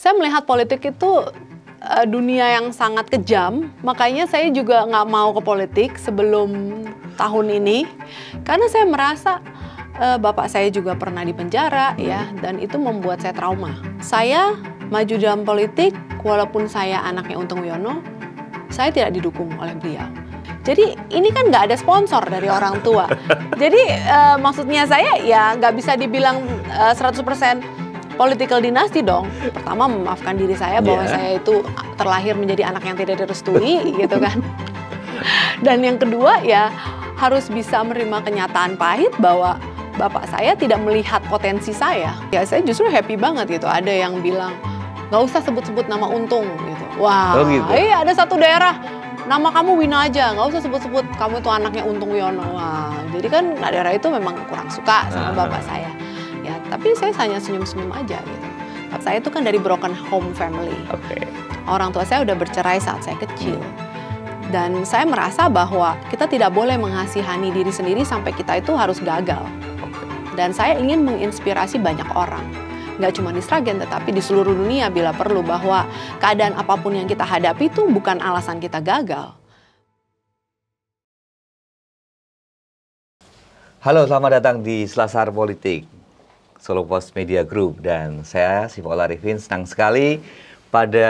saya melihat politik itu uh, dunia yang sangat kejam. Makanya saya juga nggak mau ke politik sebelum tahun ini, karena saya merasa uh, bapak saya juga pernah di penjara ya, dan itu membuat saya trauma. Saya maju dalam politik, walaupun saya anaknya Untung Wiono, saya tidak didukung oleh beliau. Jadi ini kan nggak ada sponsor dari orang tua. Jadi uh, maksudnya saya ya nggak bisa dibilang uh, 100% political dinasti dong. Pertama memaafkan diri saya bahwa yeah. saya itu terlahir menjadi anak yang tidak direstui gitu kan. Dan yang kedua ya harus bisa menerima kenyataan pahit bahwa bapak saya tidak melihat potensi saya. Ya saya justru happy banget gitu. Ada yang bilang nggak usah sebut-sebut nama Untung gitu. Wah, oh gitu. iya ada satu daerah nama kamu Wina aja, nggak usah sebut-sebut kamu itu anaknya Untung Wiono. Wah, jadi kan daerah itu memang kurang suka sama nah. bapak saya. Tapi saya hanya senyum-senyum aja gitu. Saya itu kan dari broken home family. Okay. Orang tua saya udah bercerai saat saya kecil. Dan saya merasa bahwa kita tidak boleh mengasihani diri sendiri sampai kita itu harus gagal. Dan saya ingin menginspirasi banyak orang. Nggak cuma di Sragen, tetapi di seluruh dunia bila perlu bahwa keadaan apapun yang kita hadapi itu bukan alasan kita gagal. Halo, selamat datang di Selasar Politik. Solo Post Media Group dan saya Sifola Arifin senang sekali pada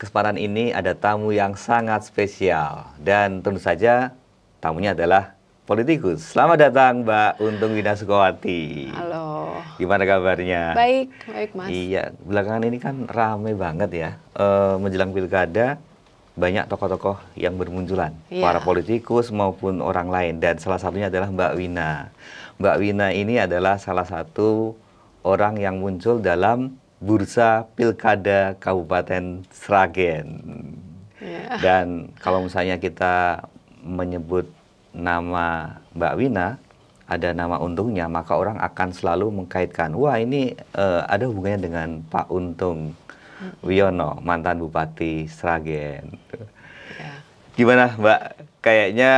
kesempatan ini ada tamu yang sangat spesial dan tentu saja tamunya adalah politikus. Selamat datang Mbak Untung Wina Sukowati. Halo. Gimana kabarnya? Baik, baik Mas. Iya, belakangan ini kan ramai banget ya e, menjelang pilkada banyak tokoh-tokoh yang bermunculan, yeah. para politikus maupun orang lain dan salah satunya adalah Mbak Wina. Mbak Wina ini adalah salah satu orang yang muncul dalam bursa pilkada Kabupaten Sragen. Yeah. Dan kalau misalnya kita menyebut nama Mbak Wina, ada nama untungnya, maka orang akan selalu mengkaitkan, wah ini uh, ada hubungannya dengan Pak Untung Wiono, mantan Bupati Sragen. Yeah. Gimana Mbak? Kayaknya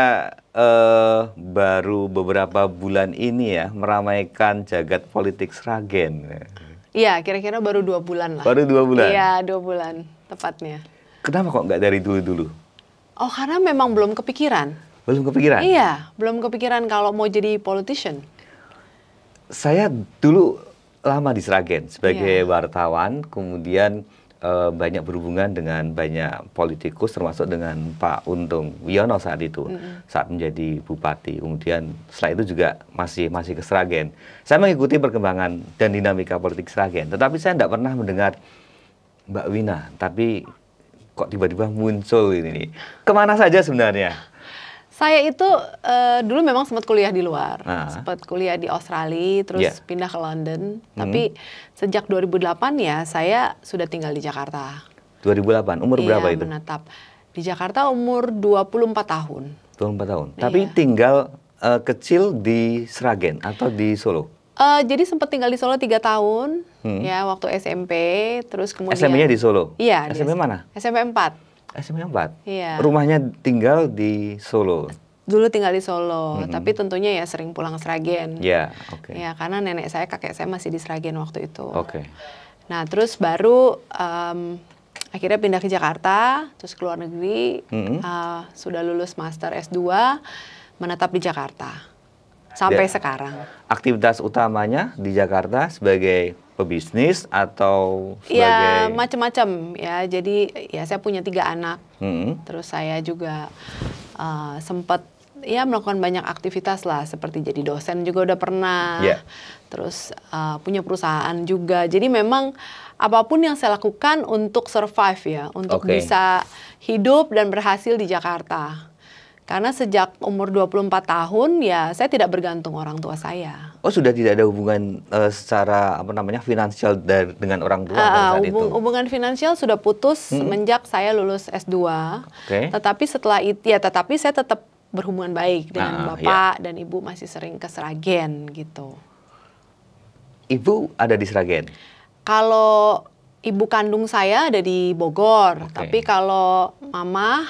uh, baru beberapa bulan ini ya meramaikan jagat politik Sragen. Iya, kira-kira baru dua bulan lah. Baru dua bulan? Iya, dua bulan tepatnya. Kenapa kok nggak dari dulu-dulu? Oh, karena memang belum kepikiran. Belum kepikiran? Iya, belum kepikiran kalau mau jadi politician. Saya dulu lama di Sragen sebagai iya. wartawan, kemudian uh, banyak berhubungan dengan banyak politikus termasuk dengan Pak Untung Wiono saat itu mm -hmm. saat menjadi bupati kemudian setelah itu juga masih masih ke Sragen saya mengikuti perkembangan dan dinamika politik Sragen tetapi saya tidak pernah mendengar Mbak Wina tapi kok tiba-tiba muncul ini nih kemana saja sebenarnya saya itu uh, dulu memang sempat kuliah di luar, ah. sempat kuliah di Australia, terus yeah. pindah ke London. Mm -hmm. Tapi Sejak 2008 ya saya sudah tinggal di Jakarta. 2008, umur iya, berapa itu? menetap. Di Jakarta umur 24 tahun. 24 tahun. Iya. Tapi tinggal uh, kecil di Sragen atau di Solo? Uh, jadi sempat tinggal di Solo tiga tahun, hmm. ya waktu SMP, terus kemudian SMP-nya di Solo. Iya. SMP mana? SMP 4. SMP 4. Iya. Rumahnya tinggal di Solo dulu tinggal di Solo, mm-hmm. tapi tentunya ya sering pulang Sragen. Iya, yeah, oke. Okay. Ya, karena nenek saya, kakek saya masih di Sragen waktu itu. Oke. Okay. Nah, terus baru um, akhirnya pindah ke Jakarta, terus ke luar negeri, mm-hmm. uh, sudah lulus master S2, menetap di Jakarta sampai Dan ya. sekarang. Aktivitas utamanya di Jakarta sebagai pebisnis atau ya, sebagai ya macam-macam ya. Jadi ya saya punya tiga anak, mm-hmm. terus saya juga uh, eh, sempat ya melakukan banyak aktivitas lah seperti jadi dosen juga udah pernah yeah. terus uh, punya perusahaan juga jadi memang apapun yang saya lakukan untuk survive ya untuk okay. bisa hidup dan berhasil di Jakarta karena sejak umur 24 tahun ya saya tidak bergantung orang tua saya. Oh sudah tidak ada hubungan uh, secara apa namanya finansial dari, dengan orang tua uh, saat hubung, itu. Hubungan finansial sudah putus hmm. semenjak saya lulus S2. Okay. Tetapi setelah itu ya tetapi saya tetap berhubungan baik dengan uh, bapak ya. dan ibu masih sering ke Sragen gitu. Ibu ada di Sragen. Kalau ibu kandung saya ada di Bogor, okay. tapi kalau mama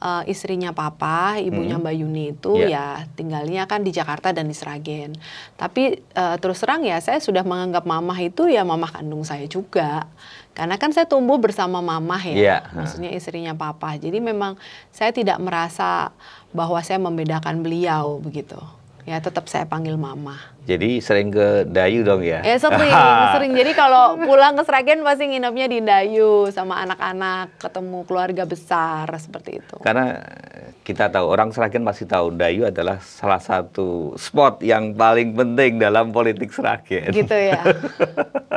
uh, istrinya papa, ibunya hmm. Mbak Yuni itu yeah. ya tinggalnya kan di Jakarta dan di Sragen. Tapi uh, terus terang ya saya sudah menganggap mamah itu ya mamah kandung saya juga. Karena kan saya tumbuh bersama mamah ya, yeah. maksudnya istrinya papa. Jadi memang saya tidak merasa bahwa saya membedakan beliau begitu. Ya tetap saya panggil mama. Jadi sering ke Dayu dong ya? Ya sering, sering. Jadi kalau pulang ke Sragen pasti nginepnya di Dayu sama anak-anak, ketemu keluarga besar seperti itu. Karena kita tahu orang Sragen pasti tahu Dayu adalah salah satu spot yang paling penting dalam politik Sragen. Gitu ya.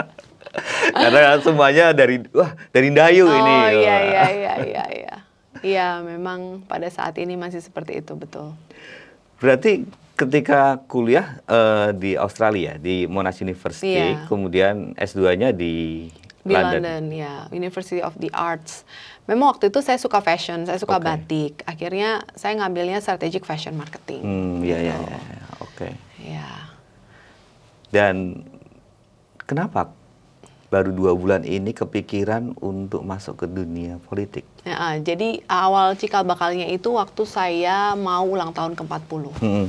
Karena semuanya dari wah dari Dayu oh, ini. Oh iya iya iya iya. Iya, memang pada saat ini masih seperti itu, betul. Berarti ketika kuliah uh, di Australia di Monash University, yeah. kemudian S2-nya di di London. London ya University of the Arts. Memang waktu itu saya suka fashion, saya suka okay. batik. Akhirnya saya ngambilnya strategic fashion marketing. Hmm, iya iya, gitu. iya, iya. oke. Ya. Dan kenapa baru dua bulan ini kepikiran untuk masuk ke dunia politik. Ya, jadi awal cikal bakalnya itu waktu saya mau ulang tahun ke-40. tiba hmm.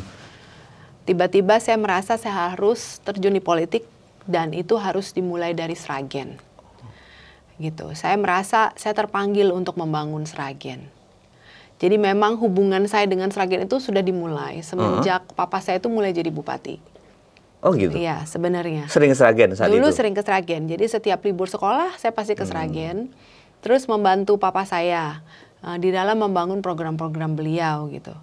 Tiba-tiba saya merasa saya harus terjun di politik dan itu harus dimulai dari Sragen. Gitu. Saya merasa saya terpanggil untuk membangun Sragen. Jadi memang hubungan saya dengan Sragen itu sudah dimulai semenjak uh -huh. papa saya itu mulai jadi bupati. Oh gitu. Iya, sebenarnya. Sering ke Sragen saat Dulu itu. Dulu sering ke Sragen. Jadi setiap libur sekolah saya pasti ke hmm. Sragen. Hmm. Terus membantu papa saya uh, di dalam membangun program-program beliau gitu.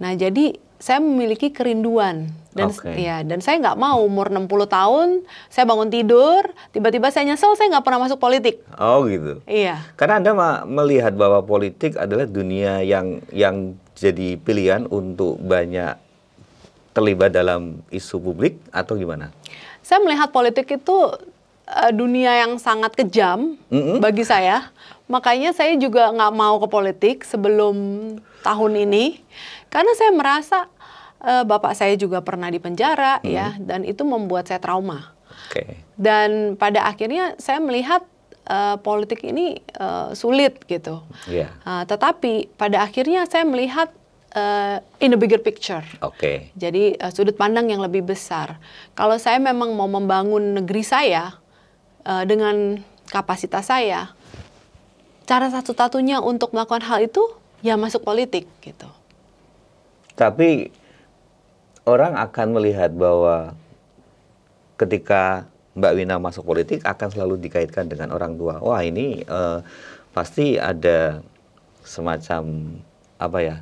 Nah, jadi saya memiliki kerinduan dan okay. ya dan saya nggak mau umur 60 tahun saya bangun tidur tiba-tiba saya nyesel saya nggak pernah masuk politik oh gitu iya karena anda melihat bahwa politik adalah dunia yang yang jadi pilihan untuk banyak terlibat dalam isu publik atau gimana? Saya melihat politik itu uh, dunia yang sangat kejam mm -hmm. bagi saya. Makanya saya juga nggak mau ke politik sebelum tahun ini, karena saya merasa uh, bapak saya juga pernah di penjara mm. ya, dan itu membuat saya trauma. Okay. Dan pada akhirnya saya melihat uh, politik ini uh, sulit gitu. Yeah. Iya. Uh, tetapi pada akhirnya saya melihat uh, in a bigger picture. Oke. Okay. Jadi uh, sudut pandang yang lebih besar. Kalau saya memang mau membangun negeri saya uh, dengan kapasitas saya, cara satu-satunya untuk melakukan hal itu ya masuk politik gitu. Tapi orang akan melihat bahwa ketika Mbak Wina masuk politik akan selalu dikaitkan dengan orang tua. Wah ini uh, pasti ada semacam apa ya?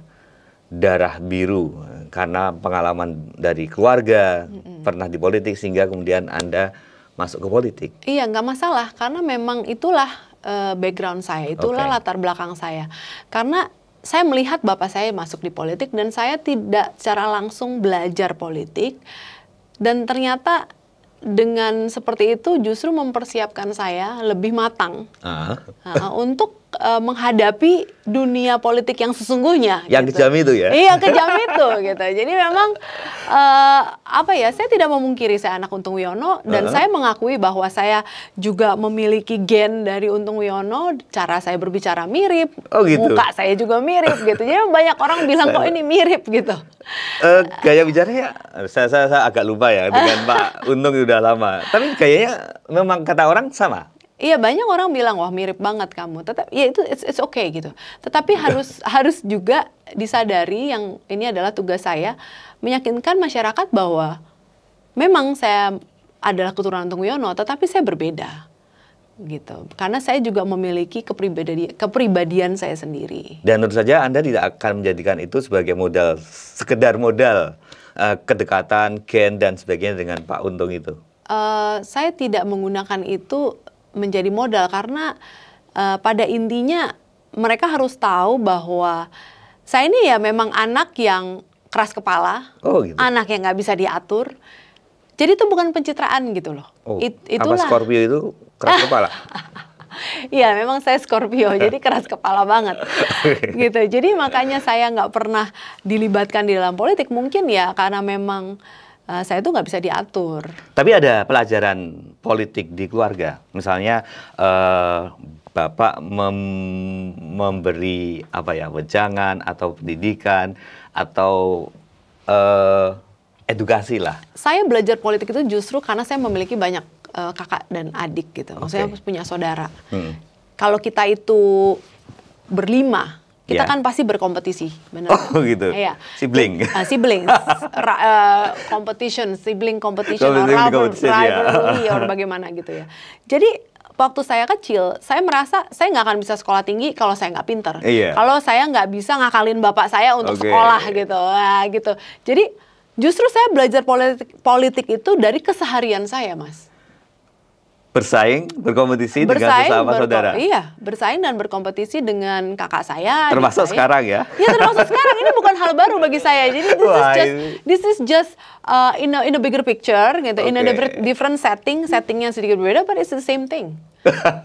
darah biru karena pengalaman dari keluarga mm-hmm. pernah di politik sehingga kemudian anda masuk ke politik iya nggak masalah karena memang itulah uh, background saya itulah okay. latar belakang saya karena saya melihat bapak saya masuk di politik dan saya tidak secara langsung belajar politik dan ternyata dengan seperti itu justru mempersiapkan saya lebih matang uh. Uh, untuk uh, menghadapi dunia politik yang sesungguhnya. Yang gitu. kejam itu ya? Iya kejam itu gitu. Jadi memang uh, apa ya? Saya tidak memungkiri saya anak Untung Wiono dan uh -huh. saya mengakui bahwa saya juga memiliki gen dari Untung Wiono. Cara saya berbicara mirip, oh, gitu. muka saya juga mirip gitu. Jadi banyak orang bilang saya... kok ini mirip gitu. Uh, gaya bicaranya saya, saya saya agak lupa ya dengan Pak Untung sudah lama. Tapi kayaknya memang kata orang sama. Iya banyak orang bilang wah mirip banget kamu. Tetap ya itu it's, it's okay gitu. Tetapi iya. harus harus juga disadari yang ini adalah tugas saya meyakinkan masyarakat bahwa memang saya adalah keturunan Tung Wiono tetapi saya berbeda gitu. Karena saya juga memiliki kepribadian kepribadian saya sendiri. Dan tentu saja Anda tidak akan menjadikan itu sebagai modal sekedar modal uh, kedekatan gen dan sebagainya dengan Pak Untung itu. Uh, saya tidak menggunakan itu menjadi modal karena uh, pada intinya mereka harus tahu bahwa saya ini ya memang anak yang keras kepala, oh, gitu. anak yang nggak bisa diatur. Jadi itu bukan pencitraan gitu loh. Oh, It, itulah. Apa Scorpio itu keras kepala? Iya, memang saya Scorpio, jadi keras kepala banget, gitu. Jadi makanya saya nggak pernah dilibatkan di dalam politik. Mungkin ya karena memang uh, saya itu nggak bisa diatur. Tapi ada pelajaran politik di keluarga, misalnya uh, bapak mem memberi apa ya wejangan atau pendidikan atau uh, edukasi lah. Saya belajar politik itu justru karena saya memiliki banyak kakak dan adik gitu, maksudnya okay. punya saudara. Hmm. Kalau kita itu berlima kita yeah. kan pasti berkompetisi, benar? Oh gitu. Iya. Sibling. Uh, iya, siblings, uh, eh, competition, sibling competition, or rival, rivalry, yeah. or bagaimana gitu ya. Jadi waktu saya kecil, saya merasa saya nggak akan bisa sekolah tinggi kalau saya nggak pinter. Yeah. Kalau saya nggak bisa ngakalin bapak saya untuk okay. sekolah gitu, nah, gitu. Jadi justru saya belajar politik, politik itu dari keseharian saya, mas bersaing, berkompetisi bersaing, dengan sesama berko saudara. Iya, bersaing dan berkompetisi dengan kakak saya. Termasuk sekarang ya. Ya termasuk sekarang ini bukan hal baru bagi saya. Jadi this Wah, is just this is just uh, in a, in a bigger picture gitu, okay. in a different setting, settingnya sedikit berbeda but it's the same thing.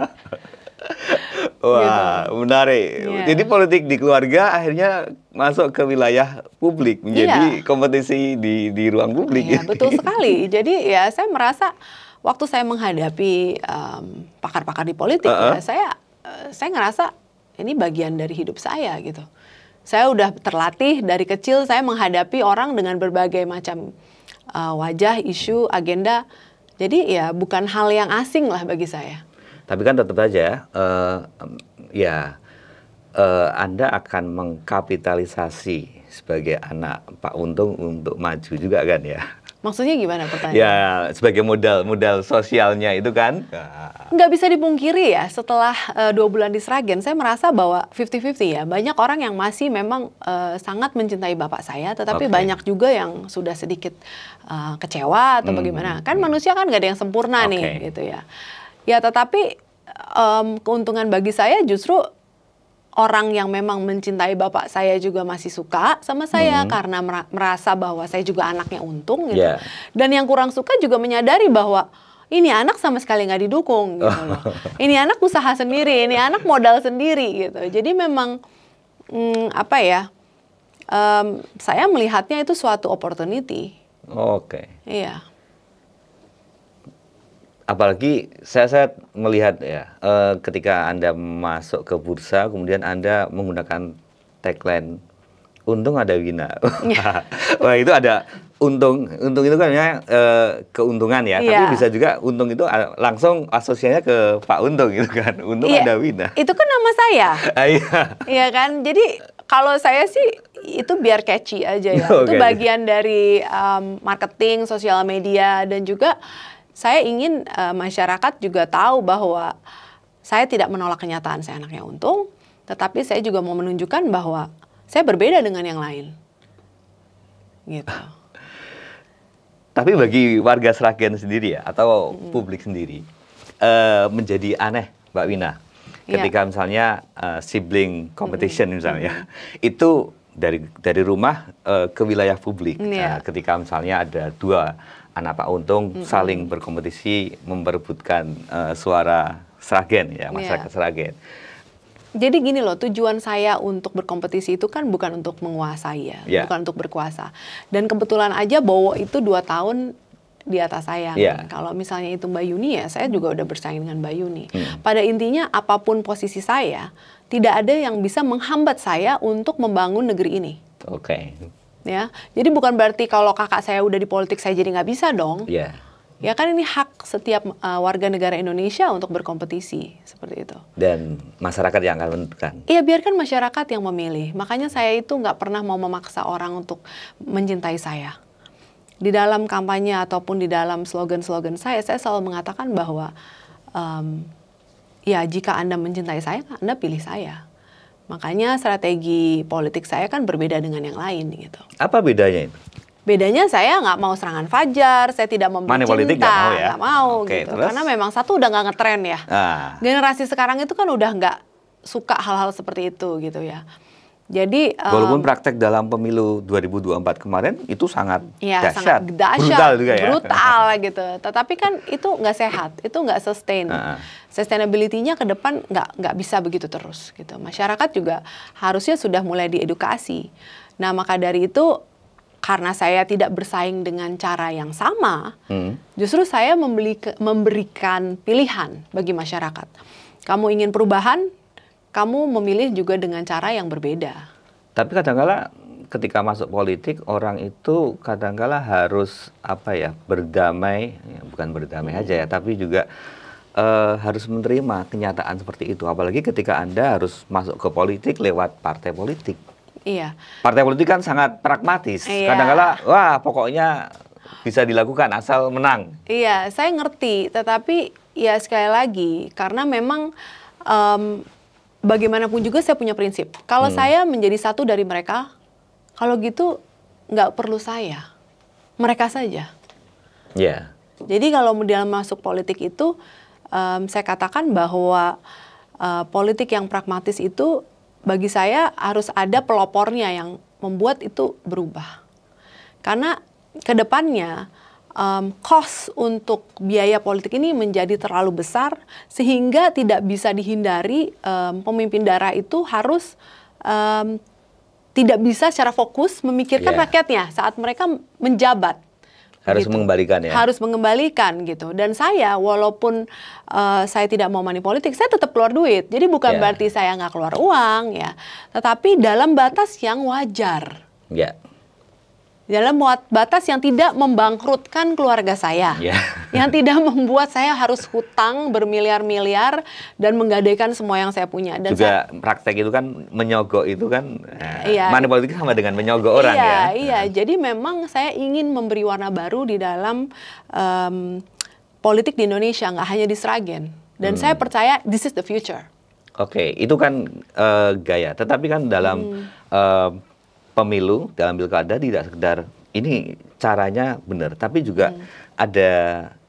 Wah, gitu. menarik. Yeah. Jadi politik di keluarga akhirnya masuk ke wilayah publik menjadi yeah. kompetisi di di ruang publik. Yeah, betul sekali. Jadi ya saya merasa waktu saya menghadapi pakar pakar-pakar di politik, uh -uh. Ya, saya uh, saya ngerasa ini bagian dari hidup saya gitu. Saya udah terlatih dari kecil saya menghadapi orang dengan berbagai macam uh, wajah, isu, agenda. Jadi ya bukan hal yang asing lah bagi saya. Tapi kan tetap saja uh, ya uh, Anda akan mengkapitalisasi sebagai anak Pak Untung untuk maju juga kan ya. Maksudnya gimana pertanyaan? Ya, sebagai modal, modal sosialnya itu kan. Ya. Nggak bisa dipungkiri ya, setelah uh, dua bulan di Sragen, saya merasa bahwa 50-50 ya. Banyak orang yang masih memang uh, sangat mencintai bapak saya, tetapi okay. banyak juga yang sudah sedikit uh, kecewa atau hmm. bagaimana. Kan hmm. manusia kan nggak ada yang sempurna okay. nih, gitu ya. Ya, tetapi um, keuntungan bagi saya justru orang yang memang mencintai bapak saya juga masih suka sama saya hmm. karena merasa bahwa saya juga anaknya untung gitu. Yeah. Dan yang kurang suka juga menyadari bahwa ini anak sama sekali nggak didukung gitu loh. ini anak usaha sendiri, ini anak modal sendiri gitu. Jadi memang hmm, apa ya? Um, saya melihatnya itu suatu opportunity. Oke. Okay. Iya apalagi saya saya melihat ya uh, ketika anda masuk ke bursa kemudian anda menggunakan tagline untung ada wina iya. wah itu ada untung untung itu kan ya eh, keuntungan ya yeah. tapi iya. bisa juga untung itu ah, langsung asosiasinya ke Pak Untung gitu kan untung yeah. ada wina itu kan nama saya ah, iya iya kan jadi kalau saya sih itu biar catchy aja ya okay. itu bagian dari um, marketing sosial media dan juga saya ingin uh, masyarakat juga tahu bahwa saya tidak menolak kenyataan saya anaknya untung, tetapi saya juga mau menunjukkan bahwa saya berbeda dengan yang lain. Gitu. Tapi bagi warga Seragen sendiri ya atau hmm. publik sendiri uh, menjadi aneh, Mbak Wina, iya. ketika yeah. misalnya uh, sibling competition hmm. misalnya hmm. itu dari dari rumah uh, ke wilayah publik yeah. Iya. uh, ketika misalnya ada dua anak Pak Untung hmm. saling berkompetisi memperebutkan uh, suara Sragen ya iya. masyarakat yeah. Sragen. Jadi gini loh, tujuan saya untuk berkompetisi itu kan bukan untuk menguasai ya, yeah. bukan untuk berkuasa. Dan kebetulan aja Bowo itu dua tahun di atas saya. Kan. Yeah. Kalau misalnya itu Mbak Yuni ya, saya juga udah bersaing dengan Mbak Yuni. Hmm. Pada intinya apapun posisi saya, tidak ada yang bisa menghambat saya untuk membangun negeri ini. Oke. Okay ya jadi bukan berarti kalau kakak saya udah di politik saya jadi nggak bisa dong yeah. ya kan ini hak setiap uh, warga negara Indonesia untuk berkompetisi seperti itu dan masyarakat yang akan menentukan iya biarkan masyarakat yang memilih makanya saya itu nggak pernah mau memaksa orang untuk mencintai saya di dalam kampanye ataupun di dalam slogan-slogan saya saya selalu mengatakan bahwa um, ya jika anda mencintai saya anda pilih saya Makanya strategi politik saya kan berbeda dengan yang lain gitu. Apa bedanya itu? Bedanya saya nggak mau serangan fajar, saya tidak mau. Money cinta, politik gak mau, ya? gak mau okay, gitu. Terus? Karena memang satu udah nggak ngetren ya. Ah. Generasi sekarang itu kan udah nggak suka hal-hal seperti itu gitu ya. Jadi walaupun praktek dalam pemilu 2024 kemarin itu sangat ya, dahsyat, sangat dahsyat, brutal juga ya, brutal gitu. Tetapi kan itu nggak sehat, itu nggak sustain. Uh -huh. Sustainability-nya ke depan nggak nggak bisa begitu terus gitu. Masyarakat juga harusnya sudah mulai diedukasi. Nah maka dari itu karena saya tidak bersaing dengan cara yang sama, hmm. justru saya membeli, memberikan pilihan bagi masyarakat. Kamu ingin perubahan, kamu memilih juga dengan cara yang berbeda. Tapi kadangkala ketika masuk politik orang itu kadangkala harus apa ya berdamai, ya, bukan berdamai hmm. aja ya, tapi juga uh, harus menerima kenyataan seperti itu. Apalagi ketika anda harus masuk ke politik lewat partai politik. Iya. Partai politik kan sangat pragmatis. Iya. Kadangkala wah pokoknya bisa dilakukan asal menang. Iya, saya ngerti. Tetapi ya sekali lagi karena memang um, bagaimanapun juga saya punya prinsip. Kalau hmm. saya menjadi satu dari mereka, kalau gitu nggak perlu saya, mereka saja. Yeah. Jadi kalau dalam masuk politik itu, um, saya katakan bahwa uh, politik yang pragmatis itu bagi saya harus ada pelopornya yang membuat itu berubah. Karena kedepannya um, cost untuk biaya politik ini menjadi terlalu besar sehingga tidak bisa dihindari um, pemimpin daerah itu harus um, tidak bisa secara fokus memikirkan yeah. rakyatnya saat mereka menjabat harus gitu. mengembalikan ya harus mengembalikan gitu dan saya walaupun uh, saya tidak mau money politik saya tetap keluar duit jadi bukan yeah. berarti saya nggak keluar uang ya tetapi dalam batas yang wajar yeah dalam batas yang tidak membangkrutkan keluarga saya, yeah. yang tidak membuat saya harus hutang bermiliar-miliar dan menggadaikan semua yang saya punya. Dan juga saya, praktek itu kan menyogok itu kan eh, yeah. mana politik sama dengan menyogok orang yeah, ya. Iya, yeah. jadi memang saya ingin memberi warna baru di dalam um, politik di Indonesia nggak hanya di Sragen. Dan hmm. saya percaya this is the future. Oke, okay, itu kan uh, gaya. Tetapi kan dalam hmm. uh, pemilu dalam pilkada tidak sekedar ini caranya benar, tapi juga hmm. ada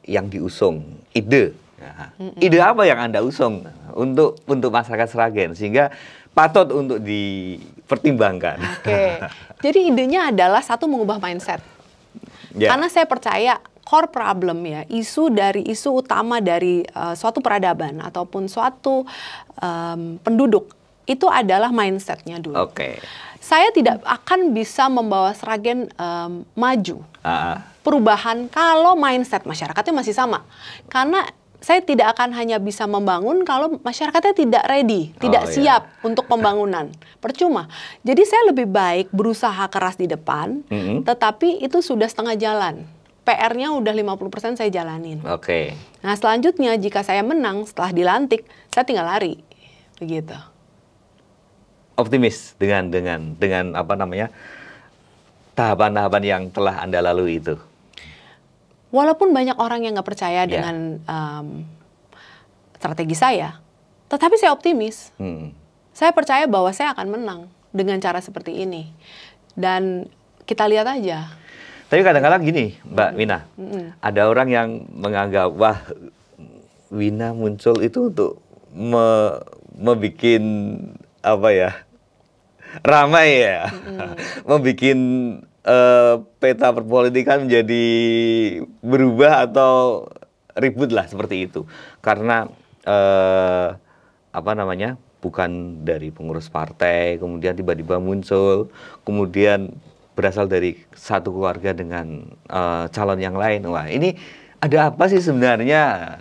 yang diusung ide. Nah, hmm. Ide apa yang anda usung untuk untuk masyarakat Seragen sehingga patut untuk dipertimbangkan. Oke, okay. jadi idenya adalah satu mengubah mindset. Yeah. Karena saya percaya core problem ya, isu dari isu utama dari uh, suatu peradaban ataupun suatu um, penduduk itu adalah mindsetnya dulu. Oke. Okay saya tidak akan bisa membawa Sragen um, maju uh. perubahan kalau mindset masyarakatnya masih sama karena saya tidak akan hanya bisa membangun kalau masyarakatnya tidak ready, tidak oh, iya. siap untuk pembangunan. Percuma. Jadi saya lebih baik berusaha keras di depan, mm -hmm. tetapi itu sudah setengah jalan. PR-nya udah 50% saya jalanin. Oke. Okay. Nah, selanjutnya jika saya menang setelah dilantik, saya tinggal lari. Begitu optimis dengan dengan dengan apa namanya tahapan-tahapan yang telah anda lalui itu. Walaupun banyak orang yang nggak percaya yeah. dengan um, strategi saya, tetapi saya optimis. Hmm. Saya percaya bahwa saya akan menang dengan cara seperti ini. Dan kita lihat aja. Tapi kadang-kadang gini, Mbak hmm. Wina, -hmm. ada orang yang menganggap wah Wina muncul itu untuk me membuat apa ya ramai ya, membuat uh, peta perpolitikan menjadi berubah atau ribut lah seperti itu karena uh, apa namanya bukan dari pengurus partai kemudian tiba-tiba muncul kemudian berasal dari satu keluarga dengan uh, calon yang lain wah ini ada apa sih sebenarnya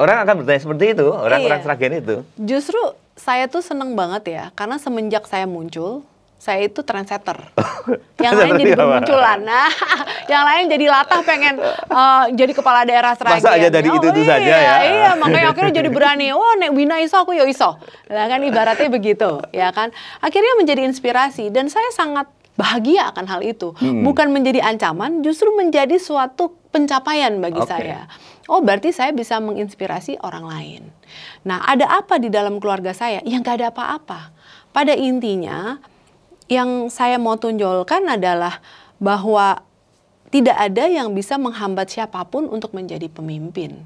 orang akan bertanya seperti itu orang-orang iya. seragam itu justru saya tuh seneng banget ya, karena semenjak saya muncul, saya itu trendsetter. yang lain jadi bermunculan. Nah, yang lain jadi latah pengen uh, jadi kepala daerah seragian. Masa aja dari oh, ya itu itu iya, saja ya. Iya, makanya akhirnya jadi berani. Oh, nek Wina iso aku yo ya iso. Nah, kan ibaratnya begitu, ya kan? Akhirnya menjadi inspirasi dan saya sangat bahagia akan hal itu. Hmm. Bukan menjadi ancaman, justru menjadi suatu pencapaian bagi okay. saya. Oh, berarti saya bisa menginspirasi orang lain. Nah, ada apa di dalam keluarga saya? Yang nggak ada apa-apa. Pada intinya, yang saya mau tunjolkan adalah bahwa tidak ada yang bisa menghambat siapapun untuk menjadi pemimpin.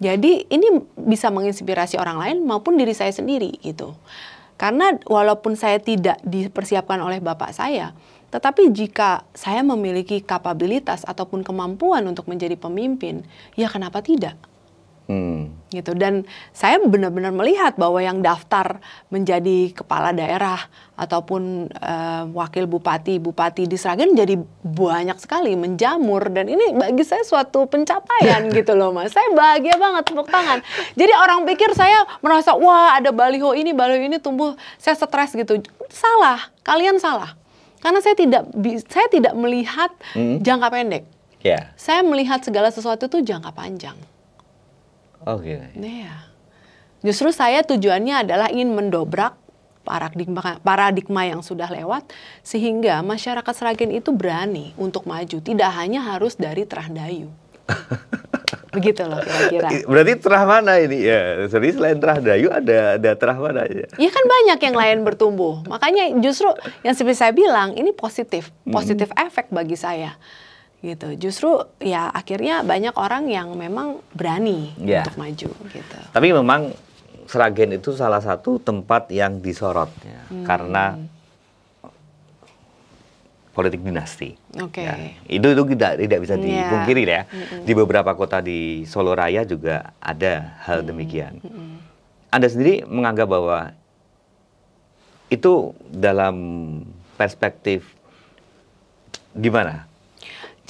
Jadi ini bisa menginspirasi orang lain maupun diri saya sendiri gitu. Karena walaupun saya tidak dipersiapkan oleh bapak saya, tetapi jika saya memiliki kapabilitas ataupun kemampuan untuk menjadi pemimpin, ya kenapa tidak? Hmm. gitu dan saya benar-benar melihat bahwa yang daftar menjadi kepala daerah ataupun uh, wakil bupati bupati di Sragen jadi banyak sekali menjamur dan ini bagi saya suatu pencapaian gitu loh mas saya bahagia banget tepuk tangan jadi orang pikir saya merasa wah ada baliho ini baliho ini tumbuh saya stres gitu salah kalian salah karena saya tidak saya tidak melihat hmm. jangka pendek. Yeah. Saya melihat segala sesuatu itu jangka panjang. Oke. Oh, gitu. Iya. Justru saya tujuannya adalah ingin mendobrak paradigma paradigma yang sudah lewat sehingga masyarakat Seragen itu berani untuk maju, tidak hanya harus dari Trahdayu. begitu loh kira-kira. Berarti terah mana ini ya? Jadi lain terah dayu ada ada terah mana ya? Iya kan banyak yang lain bertumbuh. Makanya justru yang seperti saya bilang ini positif, hmm. positif hmm. efek bagi saya gitu. Justru ya akhirnya banyak orang yang memang berani yeah. untuk maju gitu. Tapi memang Seragen itu salah satu tempat yang disorot ya, hmm. karena politik dinasti. Oke. Okay. Ya, itu itu tidak tidak bisa iya. dipungkiri yeah. ya. Mm -hmm. Di beberapa kota di Solo Raya juga ada hal demikian. Mm -hmm. Anda sendiri menganggap bahwa itu dalam perspektif gimana?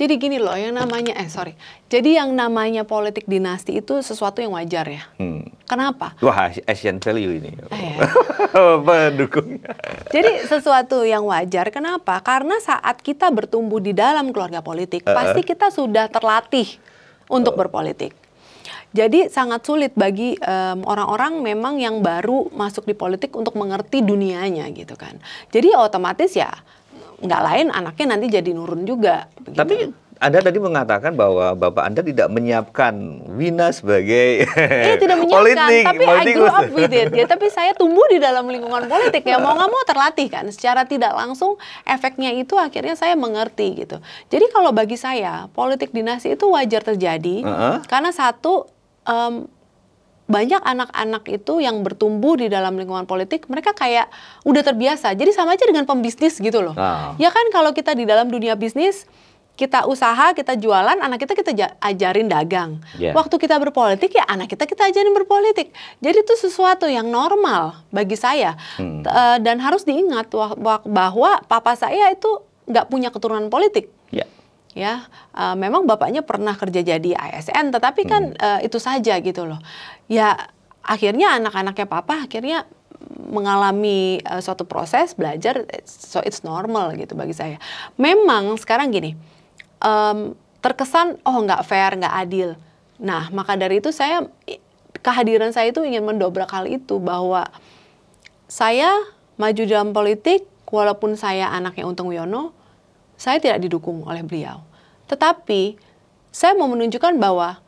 Jadi gini loh, yang namanya eh sorry, jadi yang namanya politik dinasti itu sesuatu yang wajar ya. Hmm. Kenapa? Wah, Asian value ini. Eh, Pendukungnya. jadi sesuatu yang wajar. Kenapa? Karena saat kita bertumbuh di dalam keluarga politik, uh -uh. pasti kita sudah terlatih untuk uh. berpolitik. Jadi sangat sulit bagi orang-orang um, orang -orang memang yang baru masuk di politik untuk mengerti dunianya gitu kan. Jadi otomatis ya nggak lain anaknya nanti jadi nurun juga. Begitu. Tapi gitu. anda tadi mengatakan bahwa bapak Anda tidak menyiapkan Wina sebagai eh, tidak menyiapkan, politik. Tapi politik. I grew up with it. Ya, tapi saya tumbuh di dalam lingkungan politik ya mau nah. nggak mau terlatih kan. Secara tidak langsung efeknya itu akhirnya saya mengerti gitu. Jadi kalau bagi saya politik dinasti itu wajar terjadi uh -huh. karena satu um, banyak anak-anak itu yang bertumbuh di dalam lingkungan politik, mereka kayak udah terbiasa. Jadi sama aja dengan pembisnis gitu loh. Nah. Ya kan kalau kita di dalam dunia bisnis, kita usaha, kita jualan, anak kita kita ajarin dagang. Yeah. Waktu kita berpolitik ya anak kita kita ajarin berpolitik. Jadi itu sesuatu yang normal bagi saya hmm. E, dan harus diingat bahwa papa saya itu nggak punya keturunan politik. Yeah. Ya, uh, memang bapaknya pernah kerja jadi ASN, tetapi kan hmm. uh, itu saja gitu loh ya akhirnya anak-anaknya papa akhirnya mengalami uh, suatu proses belajar e, so it's normal gitu bagi saya memang sekarang gini um, terkesan oh nggak fair nggak adil nah maka dari itu saya kehadiran saya itu ingin mendobrak hal itu bahwa saya maju dalam politik walaupun saya anaknya Untung Wiono saya tidak didukung oleh beliau tetapi saya mau menunjukkan bahwa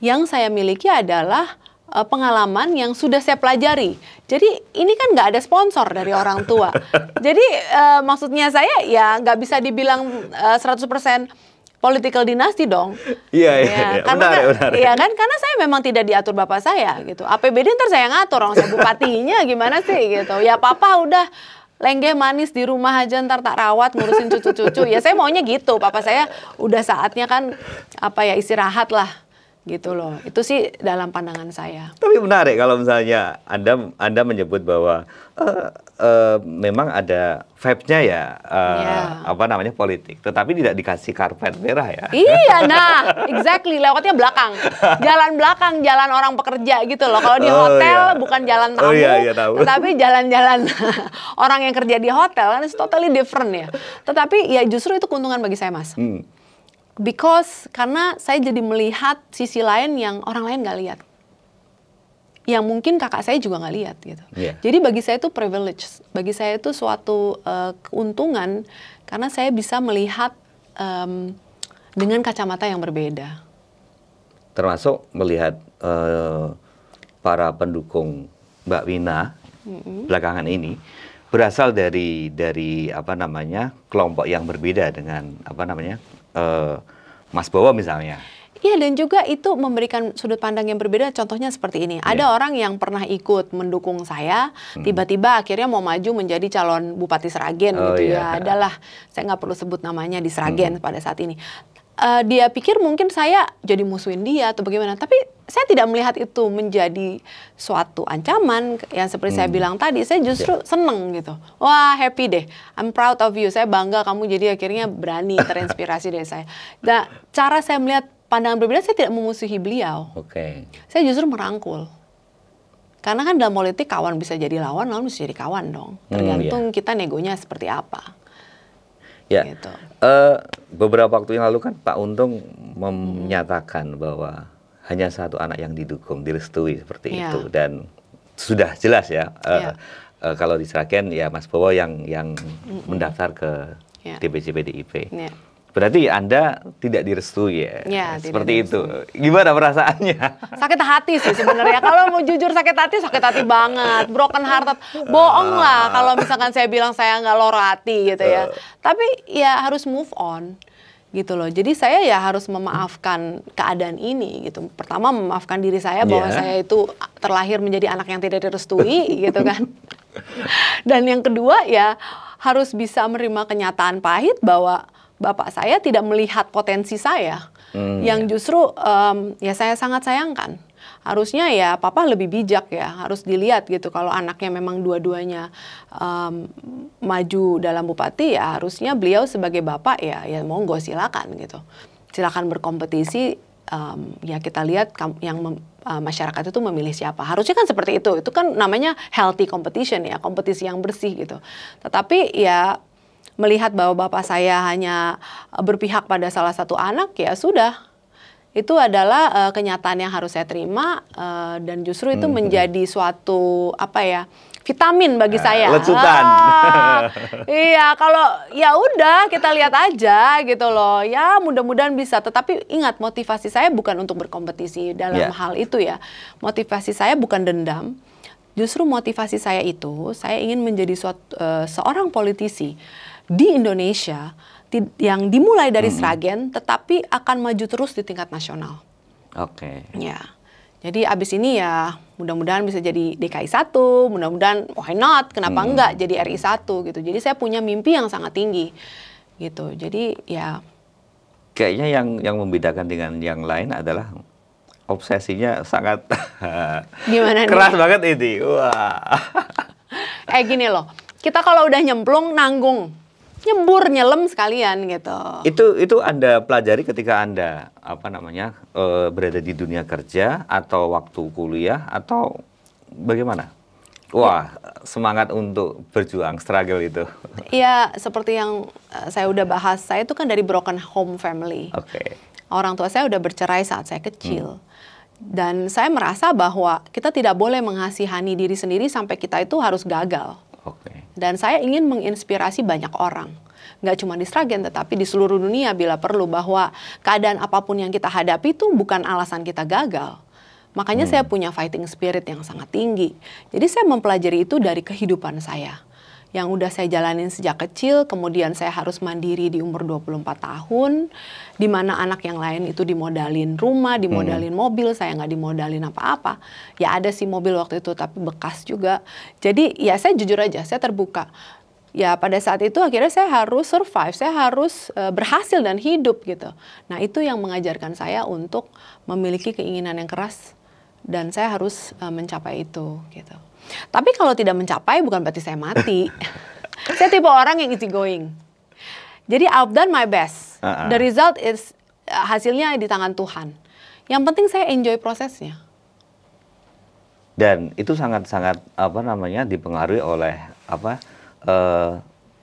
yang saya miliki adalah eh, pengalaman yang sudah saya pelajari. Jadi ini kan nggak ada sponsor dari orang tua. Jadi uh, maksudnya saya ya nggak bisa dibilang uh, eh, 100% political dinasti dong. Iya, iya, ya, iya. Karena, benar, kan- benar. Iya kan, karena saya memang tidak diatur bapak saya gitu. APBD ntar saya ngatur, orang saya bupatinya gimana sih gitu. Ya papa udah lenggeh manis di rumah aja ntar tak rawat ngurusin cucu-cucu. Ya saya maunya gitu, papa saya udah saatnya kan apa ya istirahat lah gitu loh. Itu sih dalam pandangan saya. Tapi menarik kalau misalnya Anda Anda menyebut bahwa uh, uh, memang ada vibe-nya ya uh, eh, yeah. apa namanya politik, tetapi tidak dikasih karpet merah ya. Iya, nah, exactly lewatnya belakang. Jalan belakang, jalan orang pekerja gitu loh. Kalau di oh, hotel iya. bukan jalan tamu, oh, iya, iya, tahu. tetapi jalan-jalan orang yang kerja di hotel kan totally different ya. Tetapi ya justru itu keuntungan bagi saya, Mas. Hmm Because karena saya jadi melihat sisi lain yang orang lain nggak lihat, yang mungkin kakak saya juga nggak lihat gitu. Yeah. Jadi bagi saya itu privilege, bagi saya itu suatu uh, keuntungan karena saya bisa melihat um, dengan kacamata yang berbeda. Termasuk melihat uh, para pendukung Mbak Wina mm-hmm. belakangan ini berasal dari dari apa namanya kelompok yang berbeda dengan apa namanya uh, Mas Bowo misalnya. Iya dan juga itu memberikan sudut pandang yang berbeda. Contohnya seperti ini. Yeah. Ada iya. orang yang pernah ikut mendukung saya, hmm. tiba-tiba hmm. akhirnya mau maju menjadi calon Bupati Seragen oh, gitu yeah. ya. Iya. Adalah saya nggak perlu sebut namanya di Seragen hmm. pada saat ini. Uh, dia pikir mungkin saya jadi musuhin dia atau bagaimana, tapi saya tidak melihat itu menjadi suatu ancaman yang seperti hmm. saya bilang tadi. Saya justru yeah. seneng gitu. Wah happy deh. I'm proud of you. Saya bangga kamu jadi akhirnya berani terinspirasi dari saya. Nah cara saya melihat pandangan berbeda saya tidak memusuhi beliau. Oke. Okay. Saya justru merangkul. Karena kan dalam politik kawan bisa jadi lawan, lawan bisa jadi kawan dong. Hmm, Tergantung hmm, iya. yeah. kita negonya seperti apa. Ya. Gitu. Uh, beberapa waktu yang lalu kan Pak Untung hmm. menyatakan hmm. bahwa hanya satu anak yang didukung, direstui seperti yeah. itu dan sudah jelas ya. Yeah. Uh, ya. eh, uh, kalau di ya Mas Bowo yang yang mm -mm. mendaftar ke yeah. DPC PDIP. Yeah. Berarti Anda tidak direstui ya? ya eh, Seperti itu. Gimana perasaannya? Sakit hati sih sebenarnya. kalau mau jujur sakit hati, sakit hati banget. Broken hearted. Bohong lah ah. kalau misalkan saya bilang saya nggak loro hati gitu ya. Eh. Tapi ya harus move on gitu loh. Jadi saya ya harus memaafkan keadaan ini gitu. Pertama memaafkan diri saya bahwa yeah. saya itu terlahir menjadi anak yang tidak direstui gitu kan. Dan yang kedua ya harus bisa menerima kenyataan pahit bahwa bapak saya tidak melihat potensi saya hmm. yang iya. justru um, ya saya sangat sayangkan harusnya ya papa lebih bijak ya harus dilihat gitu kalau anaknya memang dua-duanya um, maju dalam bupati ya harusnya beliau sebagai bapak ya ya monggo silakan gitu silakan berkompetisi um, ya kita lihat yang eh, masyarakat itu memilih siapa harusnya kan seperti itu itu kan namanya healthy competition ya kompetisi yang bersih gitu tetapi ya melihat bahwa bapak saya hanya berpihak pada salah satu anak ya sudah itu adalah uh, kenyataan yang harus saya terima uh, dan justru itu hmm. menjadi suatu apa ya vitamin bagi uh, saya. Lecutan. Ah, iya, kalau ya udah kita lihat aja gitu loh. Ya mudah-mudahan bisa. Tetapi ingat motivasi saya bukan untuk berkompetisi dalam yeah. hal itu ya. Motivasi saya bukan dendam. Justru motivasi saya itu saya ingin menjadi suatu, uh, seorang politisi di Indonesia yang dimulai dari mm -hmm. Sragen, tetapi akan maju terus di tingkat nasional. Oke. Okay. Ya. Jadi abis ini ya mudah-mudahan bisa jadi DKI 1, mudah-mudahan why not, kenapa hmm. enggak jadi RI 1 gitu. Jadi saya punya mimpi yang sangat tinggi gitu. Jadi ya kayaknya yang yang membedakan dengan yang lain adalah obsesinya sangat gimana keras nih? banget ini. Wah. eh gini loh, kita kalau udah nyemplung nanggung nyebur nyelam sekalian gitu. Itu itu Anda pelajari ketika Anda apa namanya e, berada di dunia kerja atau waktu kuliah atau bagaimana? Wah, semangat untuk berjuang, struggle itu. Iya, seperti yang eh, saya udah bahas, saya itu kan dari broken home family. Oke. Okay. Orang tua saya udah bercerai saat saya kecil. Hmm. Dan saya merasa bahwa kita tidak boleh mengasihani diri sendiri sampai kita itu harus gagal. Okay. Dan saya ingin menginspirasi banyak orang nggak cuma di Sragen tetapi di seluruh dunia bila perlu bahwa keadaan apapun yang kita hadapi itu bukan alasan kita gagal. Makanya hmm. saya punya fighting spirit yang sangat tinggi. Jadi saya mempelajari itu dari kehidupan saya yang udah saya jalanin sejak kecil, kemudian saya harus mandiri di umur 24 tahun, di mana anak yang lain itu dimodalin rumah, dimodalin hmm. mobil, saya nggak dimodalin apa-apa. Ya ada sih mobil waktu itu, tapi bekas juga. Jadi ya saya jujur aja, saya terbuka. Ya pada saat itu akhirnya saya harus survive, saya harus e, berhasil dan hidup gitu. Nah itu yang mengajarkan saya untuk memiliki keinginan yang keras dan saya harus e, mencapai itu gitu. Tapi kalau tidak mencapai bukan berarti saya mati. saya tipe orang yang easy going. Jadi I've done my best. Uh -uh. The result is uh, hasilnya di tangan Tuhan. Yang penting saya enjoy prosesnya. Dan itu sangat-sangat apa namanya dipengaruhi oleh apa uh,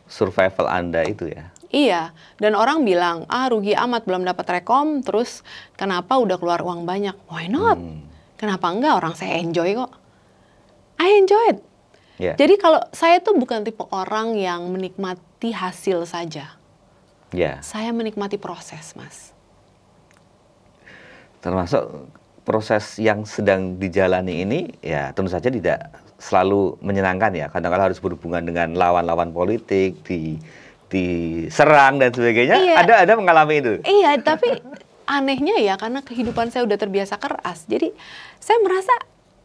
survival Anda itu ya. Iya, dan orang bilang, ah rugi amat belum dapat rekom, terus kenapa udah keluar uang banyak? Why not? Hmm. Kenapa enggak? Orang saya enjoy kok. I enjoy it. Yeah. Jadi kalau saya tuh bukan tipe orang yang menikmati hasil saja. Yeah. Saya menikmati proses, Mas. Termasuk proses yang sedang dijalani ini ya tentu saja tidak selalu menyenangkan ya. Kadang-kadang harus berhubungan dengan lawan-lawan politik di diserang dan sebagainya. Iya. Ada ada mengalami itu. Iya, tapi anehnya ya karena kehidupan saya udah terbiasa keras. Jadi saya merasa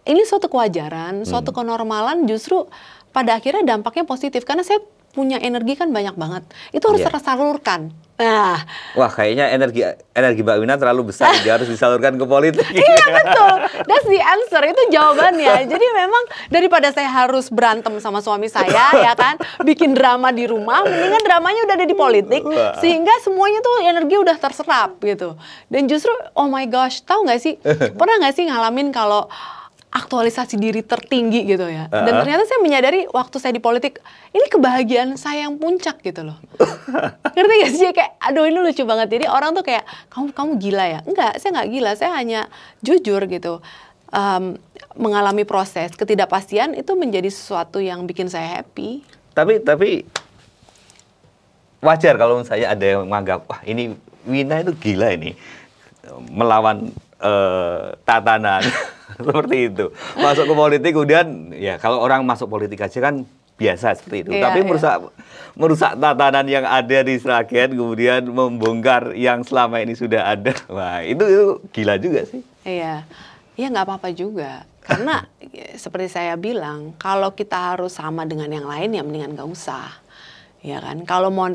ini suatu kewajaran, hmm. suatu kenormalan justru pada akhirnya dampaknya positif karena saya punya energi kan banyak banget. Itu harus yeah. tersalurkan. Nah, wah kayaknya energi energi Mbak Wina terlalu besar, dia harus disalurkan ke politik. iya betul, that's the answer itu jawabannya. Jadi memang daripada saya harus berantem sama suami saya ya kan, bikin drama di rumah, mendingan dramanya udah ada di politik, sehingga semuanya tuh energi udah terserap gitu. Dan justru, oh my gosh, tahu nggak sih, pernah nggak sih ngalamin kalau aktualisasi diri tertinggi gitu ya. Uh -huh. Dan ternyata saya menyadari waktu saya di politik, ini kebahagiaan saya yang puncak gitu loh. Ngerti gak sih? Kayak, aduh ini lucu banget. Jadi orang tuh kayak, kamu kamu gila ya? Enggak, saya nggak gila. Saya hanya jujur gitu. Um, mengalami proses ketidakpastian itu menjadi sesuatu yang bikin saya happy. Tapi tapi wajar kalau saya ada yang menganggap wah ini Wina itu gila ini melawan uh, tatanan. seperti itu. Masuk ke politik kemudian ya kalau orang masuk politik aja kan biasa seperti itu. Iya, Tapi iya. merusak merusak tatanan yang ada di Sragen kemudian membongkar yang selama ini sudah ada. Wah, itu itu gila juga sih. Iya. Ya nggak apa-apa juga. Karena seperti saya bilang, kalau kita harus sama dengan yang lain ya mendingan nggak usah. Ya kan? Kalau mau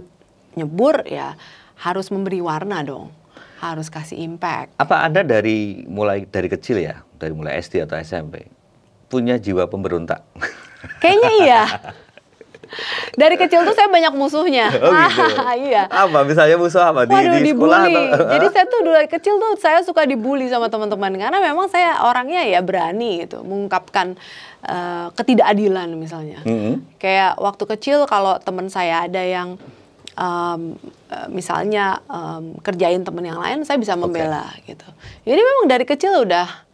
nyebur ya harus memberi warna dong. Harus kasih impact. Apa Anda dari mulai dari kecil ya dari mulai SD atau SMP punya jiwa pemberontak. Kayaknya iya. Dari kecil tuh saya banyak musuhnya. Oh gitu. iya. Apa misalnya musuh apa di, Waduh, di sekolah? Atau? Jadi saya tuh dari kecil tuh saya suka dibully sama teman-teman karena memang saya orangnya ya berani gitu, mengungkapkan uh, ketidakadilan misalnya. Mm -hmm. Kayak waktu kecil kalau teman saya ada yang um, misalnya um, kerjain temen yang lain, saya bisa membela okay. gitu. Jadi memang dari kecil udah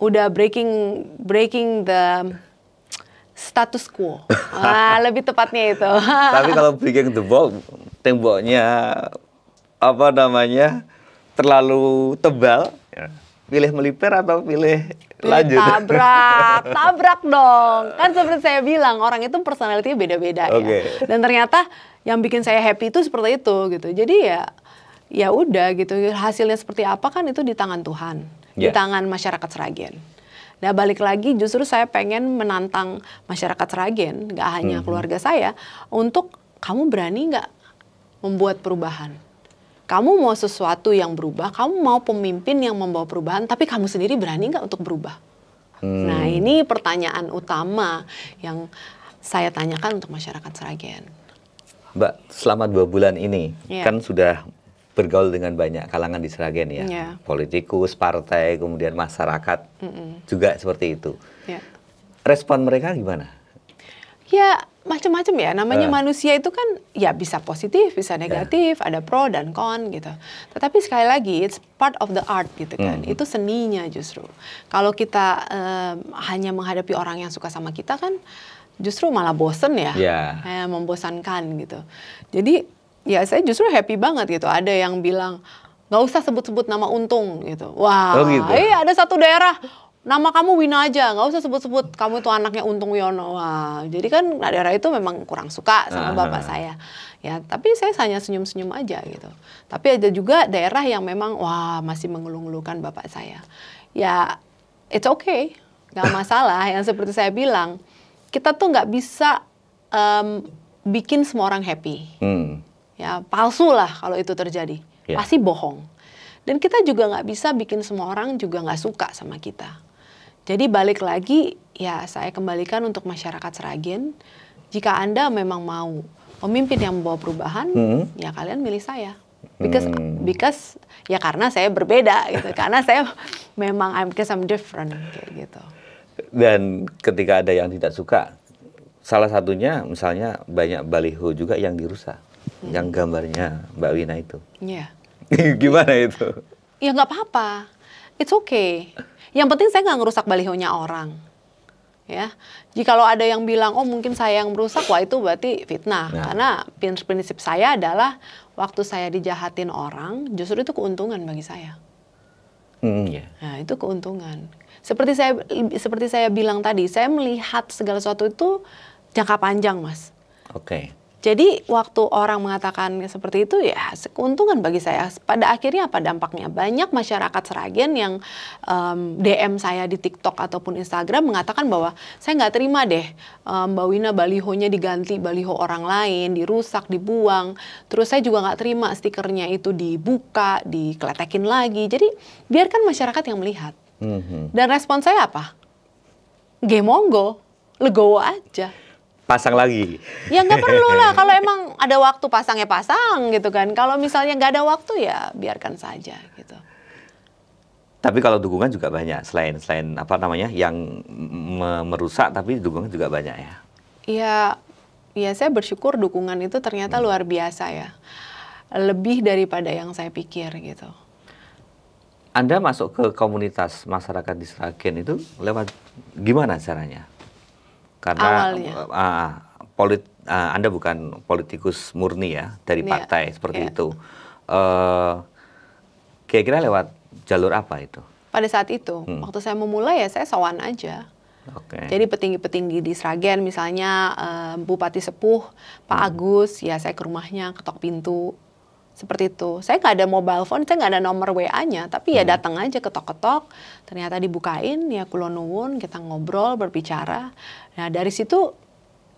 udah breaking breaking the status quo. Ah, lebih tepatnya itu. Tapi kalau breaking the wall, temboknya apa namanya terlalu tebal, ya. pilih melipir atau pilih lanjut? Tabrak, tabrak dong. Kan seperti saya bilang, orang itu personalitinya beda-beda okay. ya. Dan ternyata yang bikin saya happy itu seperti itu gitu. Jadi ya ya udah gitu hasilnya seperti apa kan itu di tangan Tuhan yeah. di iya. tangan masyarakat Seragen. Nah balik lagi justru saya pengen menantang masyarakat Seragen, nggak hanya hmm. keluarga saya, untuk kamu berani nggak membuat perubahan? Kamu mau sesuatu yang berubah, kamu mau pemimpin yang membawa perubahan, tapi kamu sendiri berani nggak untuk berubah? Hmm. Nah ini pertanyaan utama yang saya tanyakan untuk masyarakat Seragen. Mbak, selama dua bulan ini yeah. kan sudah bergaul dengan banyak kalangan di Sragen ya, yeah. politikus, partai, kemudian masyarakat mm -mm. juga seperti itu. Yeah. Respon mereka gimana? Ya macam-macam ya. Namanya uh. manusia itu kan ya bisa positif, bisa ya. negatif, yeah. ada pro dan kon gitu. Tetapi sekali lagi it's part of the art gitu kan. Mm. Itu seninya justru. Kalau kita um, hanya menghadapi orang yang suka sama kita kan justru malah bosen ya, yeah. eh, membosankan gitu. Jadi ya saya justru happy banget gitu. Ada yang bilang nggak usah sebut-sebut nama Untung gitu. Wah, oh gitu. eh ada satu daerah nama kamu Wina aja, nggak usah sebut-sebut kamu itu anaknya Untung Wiono. Wah, jadi kan nah, daerah itu memang kurang suka sama Aha. bapak saya. Ya, tapi saya hanya senyum-senyum aja gitu. Tapi ada juga daerah yang memang wah masih mengeluh-ngeluhkan bapak saya. Ya, it's okay, nggak masalah. yang seperti saya bilang, kita tuh nggak bisa um, bikin semua orang happy. Hmm ya palsu lah kalau itu terjadi yeah. pasti bohong dan kita juga nggak bisa bikin semua orang juga nggak suka sama kita jadi balik lagi ya saya kembalikan untuk masyarakat Seragen jika anda memang mau pemimpin yang membawa perubahan hmm. ya kalian milih saya because hmm. because ya karena saya berbeda gitu karena saya memang I'm because I'm different kayak gitu dan ketika ada yang tidak suka salah satunya misalnya banyak baliho juga yang dirusak yang hmm. gambarnya Mbak Wina itu. Iya. Yeah. Gimana itu? Ya nggak apa-apa. It's okay. Yang penting saya nggak ngerusak balihonya orang. Ya, Jika kalau ada yang bilang, oh mungkin saya yang merusak, wah itu berarti fitnah. Nah. Karena prinsip saya adalah waktu saya dijahatin orang, justru itu keuntungan bagi saya. Mm, yeah. Nah itu keuntungan. Seperti saya seperti saya bilang tadi, saya melihat segala sesuatu itu jangka panjang, mas. Oke. Okay. Jadi waktu orang mengatakan seperti itu ya keuntungan bagi saya. Pada akhirnya apa dampaknya? Banyak masyarakat Seragen yang um, DM saya di TikTok ataupun Instagram mengatakan bahwa saya nggak terima deh um, Mbak Wina balihonya diganti baliho orang lain, dirusak, dibuang. Terus saya juga nggak terima stikernya itu dibuka, dikletekin lagi. Jadi biarkan masyarakat yang melihat. Mm -hmm. Dan respon saya apa? Gemonggo, legowo aja pasang lagi. Ya nggak perlu lah. Kalau emang ada waktu pasang ya pasang gitu kan. Kalau misalnya nggak ada waktu ya biarkan saja gitu. Tapi kalau dukungan juga banyak selain selain apa namanya yang merusak tapi dukungan juga banyak ya. Iya, ya saya bersyukur dukungan itu ternyata hmm. luar biasa ya. Lebih daripada yang saya pikir gitu. Anda masuk ke komunitas masyarakat di Seragen itu lewat gimana caranya? karena uh, uh, polit uh, Anda bukan politikus murni ya dari iya, partai seperti yeah. itu. kira eh, kira-kira lewat jalur apa itu? Pada saat itu, hmm. waktu saya memulai ya saya sowan aja. Okay. Jadi petinggi-petinggi di Sragen misalnya uh, Bupati Sepuh, Pak hmm. Agus, ya saya ke rumahnya ketok pintu seperti itu. Saya nggak ada mobile phone, saya nggak ada nomor WA-nya, tapi ya hmm. datang aja ketok-ketok, ternyata dibukain, ya kulonuwun, kita ngobrol, berbicara. Nah dari situ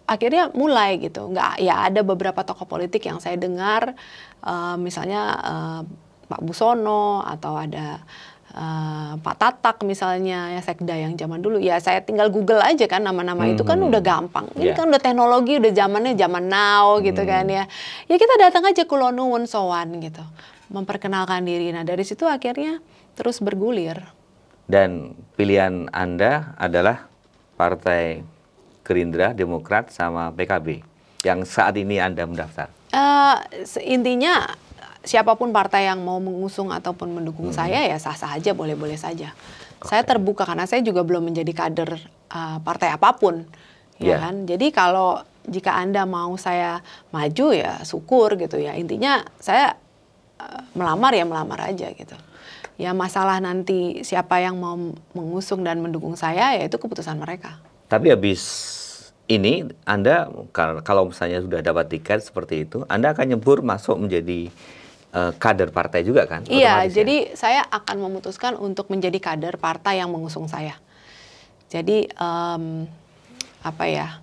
akhirnya mulai gitu. Nggak, ya ada beberapa tokoh politik yang saya dengar, uh, misalnya uh, Pak Busono atau ada uh, Pak Tatak misalnya ya sekda yang zaman dulu ya saya tinggal Google aja kan nama-nama hmm. itu kan hmm. udah gampang ini yeah. kan udah teknologi udah zamannya zaman now gitu hmm. kan ya ya kita datang aja ke kulonun sowan gitu memperkenalkan diri nah dari situ akhirnya terus bergulir dan pilihan anda adalah partai Gerindra Demokrat sama PKB yang saat ini anda mendaftar uh, intinya siapapun partai yang mau mengusung ataupun mendukung hmm. saya ya sah-sah aja, boleh-boleh saja. Okay. Saya terbuka karena saya juga belum menjadi kader uh, partai apapun, yeah. ya kan. Jadi kalau jika anda mau saya maju ya syukur gitu ya. Intinya saya uh, melamar ya melamar aja gitu. Ya masalah nanti siapa yang mau mengusung dan mendukung saya ya itu keputusan mereka. Tapi habis ini Anda kalau misalnya sudah dapat tiket seperti itu, Anda akan nyebur masuk menjadi Eh, kader partai juga kan? Iya, ya? jadi ya? saya akan memutuskan untuk menjadi kader partai yang mengusung saya. Jadi um, apa ya?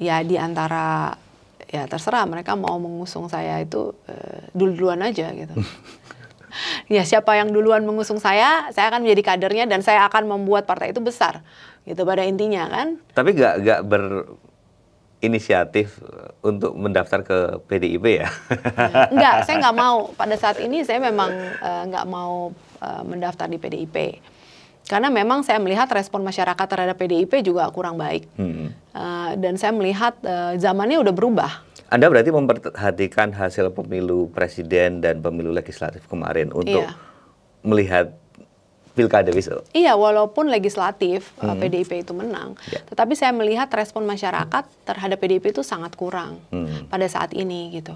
Ya di antara ya terserah mereka mau mengusung saya itu uh, dulu-duluan aja gitu. ya siapa yang duluan mengusung saya, saya akan menjadi kadernya dan saya akan membuat partai itu besar. Gitu pada intinya kan. Tapi gak, gak ber inisiatif eh, untuk mendaftar ke PDIP ya? Enggak, hmm. saya nggak mau. Pada saat ini saya memang uh, nggak mau eh, mendaftar di PDIP. Karena memang saya melihat respon masyarakat terhadap PDIP juga kurang baik. Hmm. Uh, dan saya melihat uh, zamannya udah berubah. Anda berarti memperhatikan hasil pemilu presiden dan pemilu legislatif kemarin untuk iya. melihat pilkada besok. Iya, walaupun legislatif eh, hmm. PDIP itu menang, yeah. tetapi saya melihat respon masyarakat terhadap PDIP itu sangat kurang hmm. pada saat ini gitu.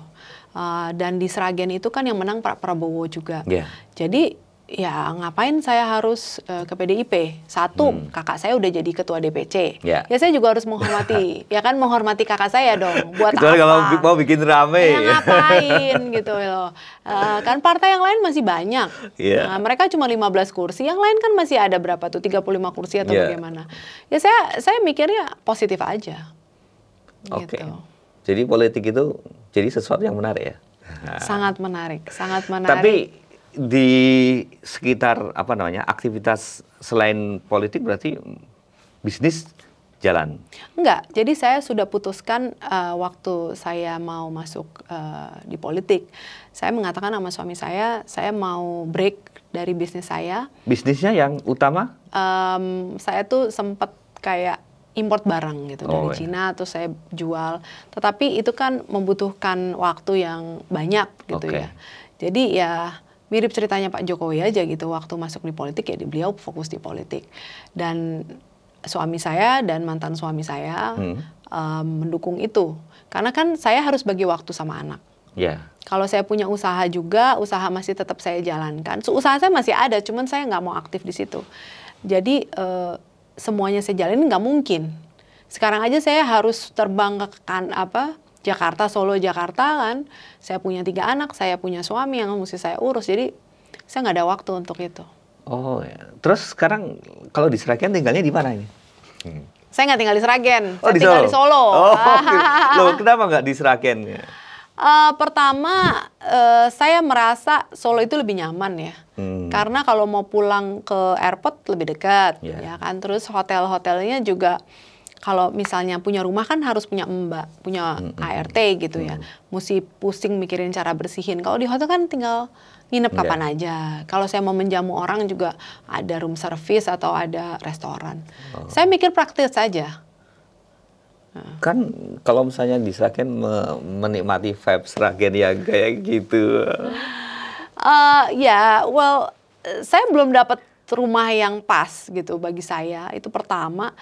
Uh, dan di Sragen itu kan yang menang Pak Prabowo juga. Yeah. Jadi ya ngapain saya harus uh, ke PDIP? Satu, hmm. kakak saya udah jadi ketua DPC. Ya, ya saya juga harus menghormati. ya kan menghormati kakak saya dong. Buat Kecuali apa? kalau mau bikin rame. Ya ngapain gitu loh. Uh, kan partai yang lain masih banyak. Yeah. Nah, mereka cuma 15 kursi, yang lain kan masih ada berapa tuh? 35 kursi atau yeah. bagaimana? Ya saya saya mikirnya positif aja. Oke. Okay. Gitu. Jadi politik itu jadi sesuatu yang menarik ya. Sangat menarik, sangat menarik. Tapi di sekitar apa namanya aktivitas selain politik berarti bisnis jalan? Enggak, jadi saya sudah putuskan uh, waktu saya mau masuk uh, di politik. Saya mengatakan sama suami saya, saya mau break dari bisnis saya. Bisnisnya yang utama? Um, saya tuh sempat kayak import barang gitu oh, dari China Cina terus saya jual. Tetapi itu kan membutuhkan waktu yang banyak gitu okay. ya. Jadi ya mirip ceritanya Pak Jokowi aja gitu waktu masuk di politik ya di beliau fokus di politik dan suami saya dan mantan suami saya hmm. um, mendukung itu karena kan saya harus bagi waktu sama anak. Yeah. Kalau saya punya usaha juga, usaha masih tetap saya jalankan. So, usaha saya masih ada, cuman saya nggak mau aktif di situ. Jadi uh, semuanya saya jalanin nggak mungkin. Sekarang aja saya harus terbang ke kan apa Jakarta Solo Jakarta kan saya punya tiga anak saya punya suami yang mesti saya urus jadi saya nggak ada waktu untuk itu oh ya. terus sekarang kalau di Sragen tinggalnya di mana ini hmm. saya nggak tinggal di Sragen, oh, saya di tinggal Solo. di Solo oh, okay. Loh, kenapa nggak di Sragen? Uh, pertama, uh, saya merasa Solo itu lebih nyaman ya, hmm. karena kalau mau pulang ke airport lebih dekat, yeah. ya kan. Terus hotel-hotelnya juga kalau misalnya punya rumah kan harus punya mbak, punya mm -hmm. hmm, hmm. ART gitu ya. Mm -hmm. Mesti pusing mikirin cara bersihin. Kalau di hotel kan tinggal nginep yeah. kapan aja. Kalau saya mau menjamu orang juga ada room service atau ada restoran. Oh. Saya mikir praktis saja. Nah. Kan kalau misalnya di Sragen menikmati vibe Sragen ya kayak gitu. Uh, ya, yeah, well, eh, saya belum dapat rumah yang pas gitu bagi saya. Itu pertama.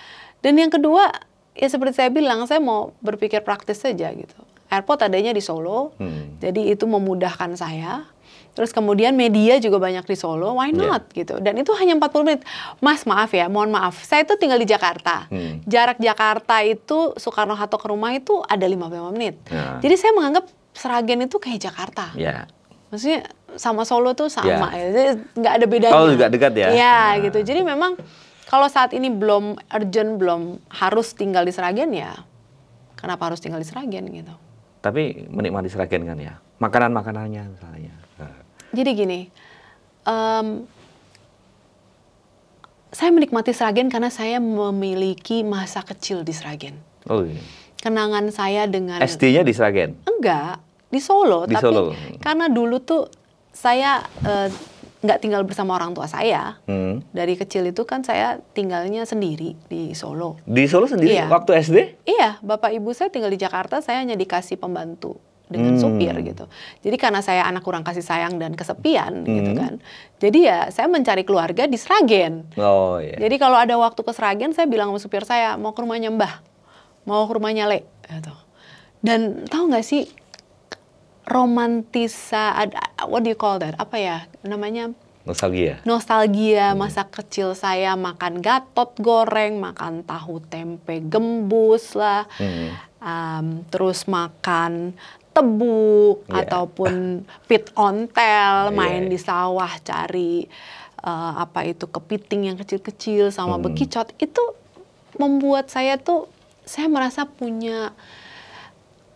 Dan yang kedua, ya seperti saya bilang, saya mau berpikir praktis saja gitu. Airport adanya di Solo, hmm. jadi itu memudahkan saya. Terus kemudian media juga banyak di Solo, why ya. not yeah. gitu. Dan itu hanya 40 menit. Mas maaf ya, mohon maaf. Saya itu tinggal di Jakarta. Hmm. Jarak Jakarta itu Soekarno-Hatta ke rumah itu ada 55 menit. Yeah. Jadi saya menganggap Seragen itu kayak Jakarta. Yeah. Maksudnya sama Solo tuh sama yeah. ya. Jadi nggak ada bedanya. Kalau juga dekat ya. Iya yeah, gitu. Jadi memang kalau saat ini belum urgent, belum harus tinggal di Sragen ya, kenapa harus tinggal di Sragen gitu? Tapi menikmati Sragen kan ya, makanan makanannya misalnya. Nah. Jadi gini, um, saya menikmati Sragen karena saya memiliki masa kecil di Sragen. Oh iya. Kenangan saya dengan SD-nya di Sragen? Enggak, di Solo. Di tapi Solo. Karena dulu tuh saya uh, nggak tinggal bersama orang tua saya. Hmm. Dari kecil itu kan saya tinggalnya sendiri di Solo. Di Solo sendiri iya. waktu SD? Iya, bapak ibu saya tinggal di Jakarta, saya hanya dikasih pembantu dengan hmm. supir gitu. Jadi karena saya anak kurang kasih sayang dan kesepian gitu hmm. gitu kan. Jadi ya saya mencari keluarga di Sragen. Oh iya. Jadi kalau ada waktu ke Sragen saya bilang sama supir saya mau ke rumahnya Mbah. Mau ke rumahnya Le gitu. Dan tahu nggak sih romantisa what do you call that apa ya namanya nostalgia nostalgia hmm. masa kecil saya makan gatot goreng makan tahu tempe gembus lah hmm. um, terus makan tebu yeah. ataupun pit ontel iya, main iya. di sawah cari uh, apa itu kepiting yang kecil-kecil sama hmm. bekicot itu membuat saya tuh saya merasa punya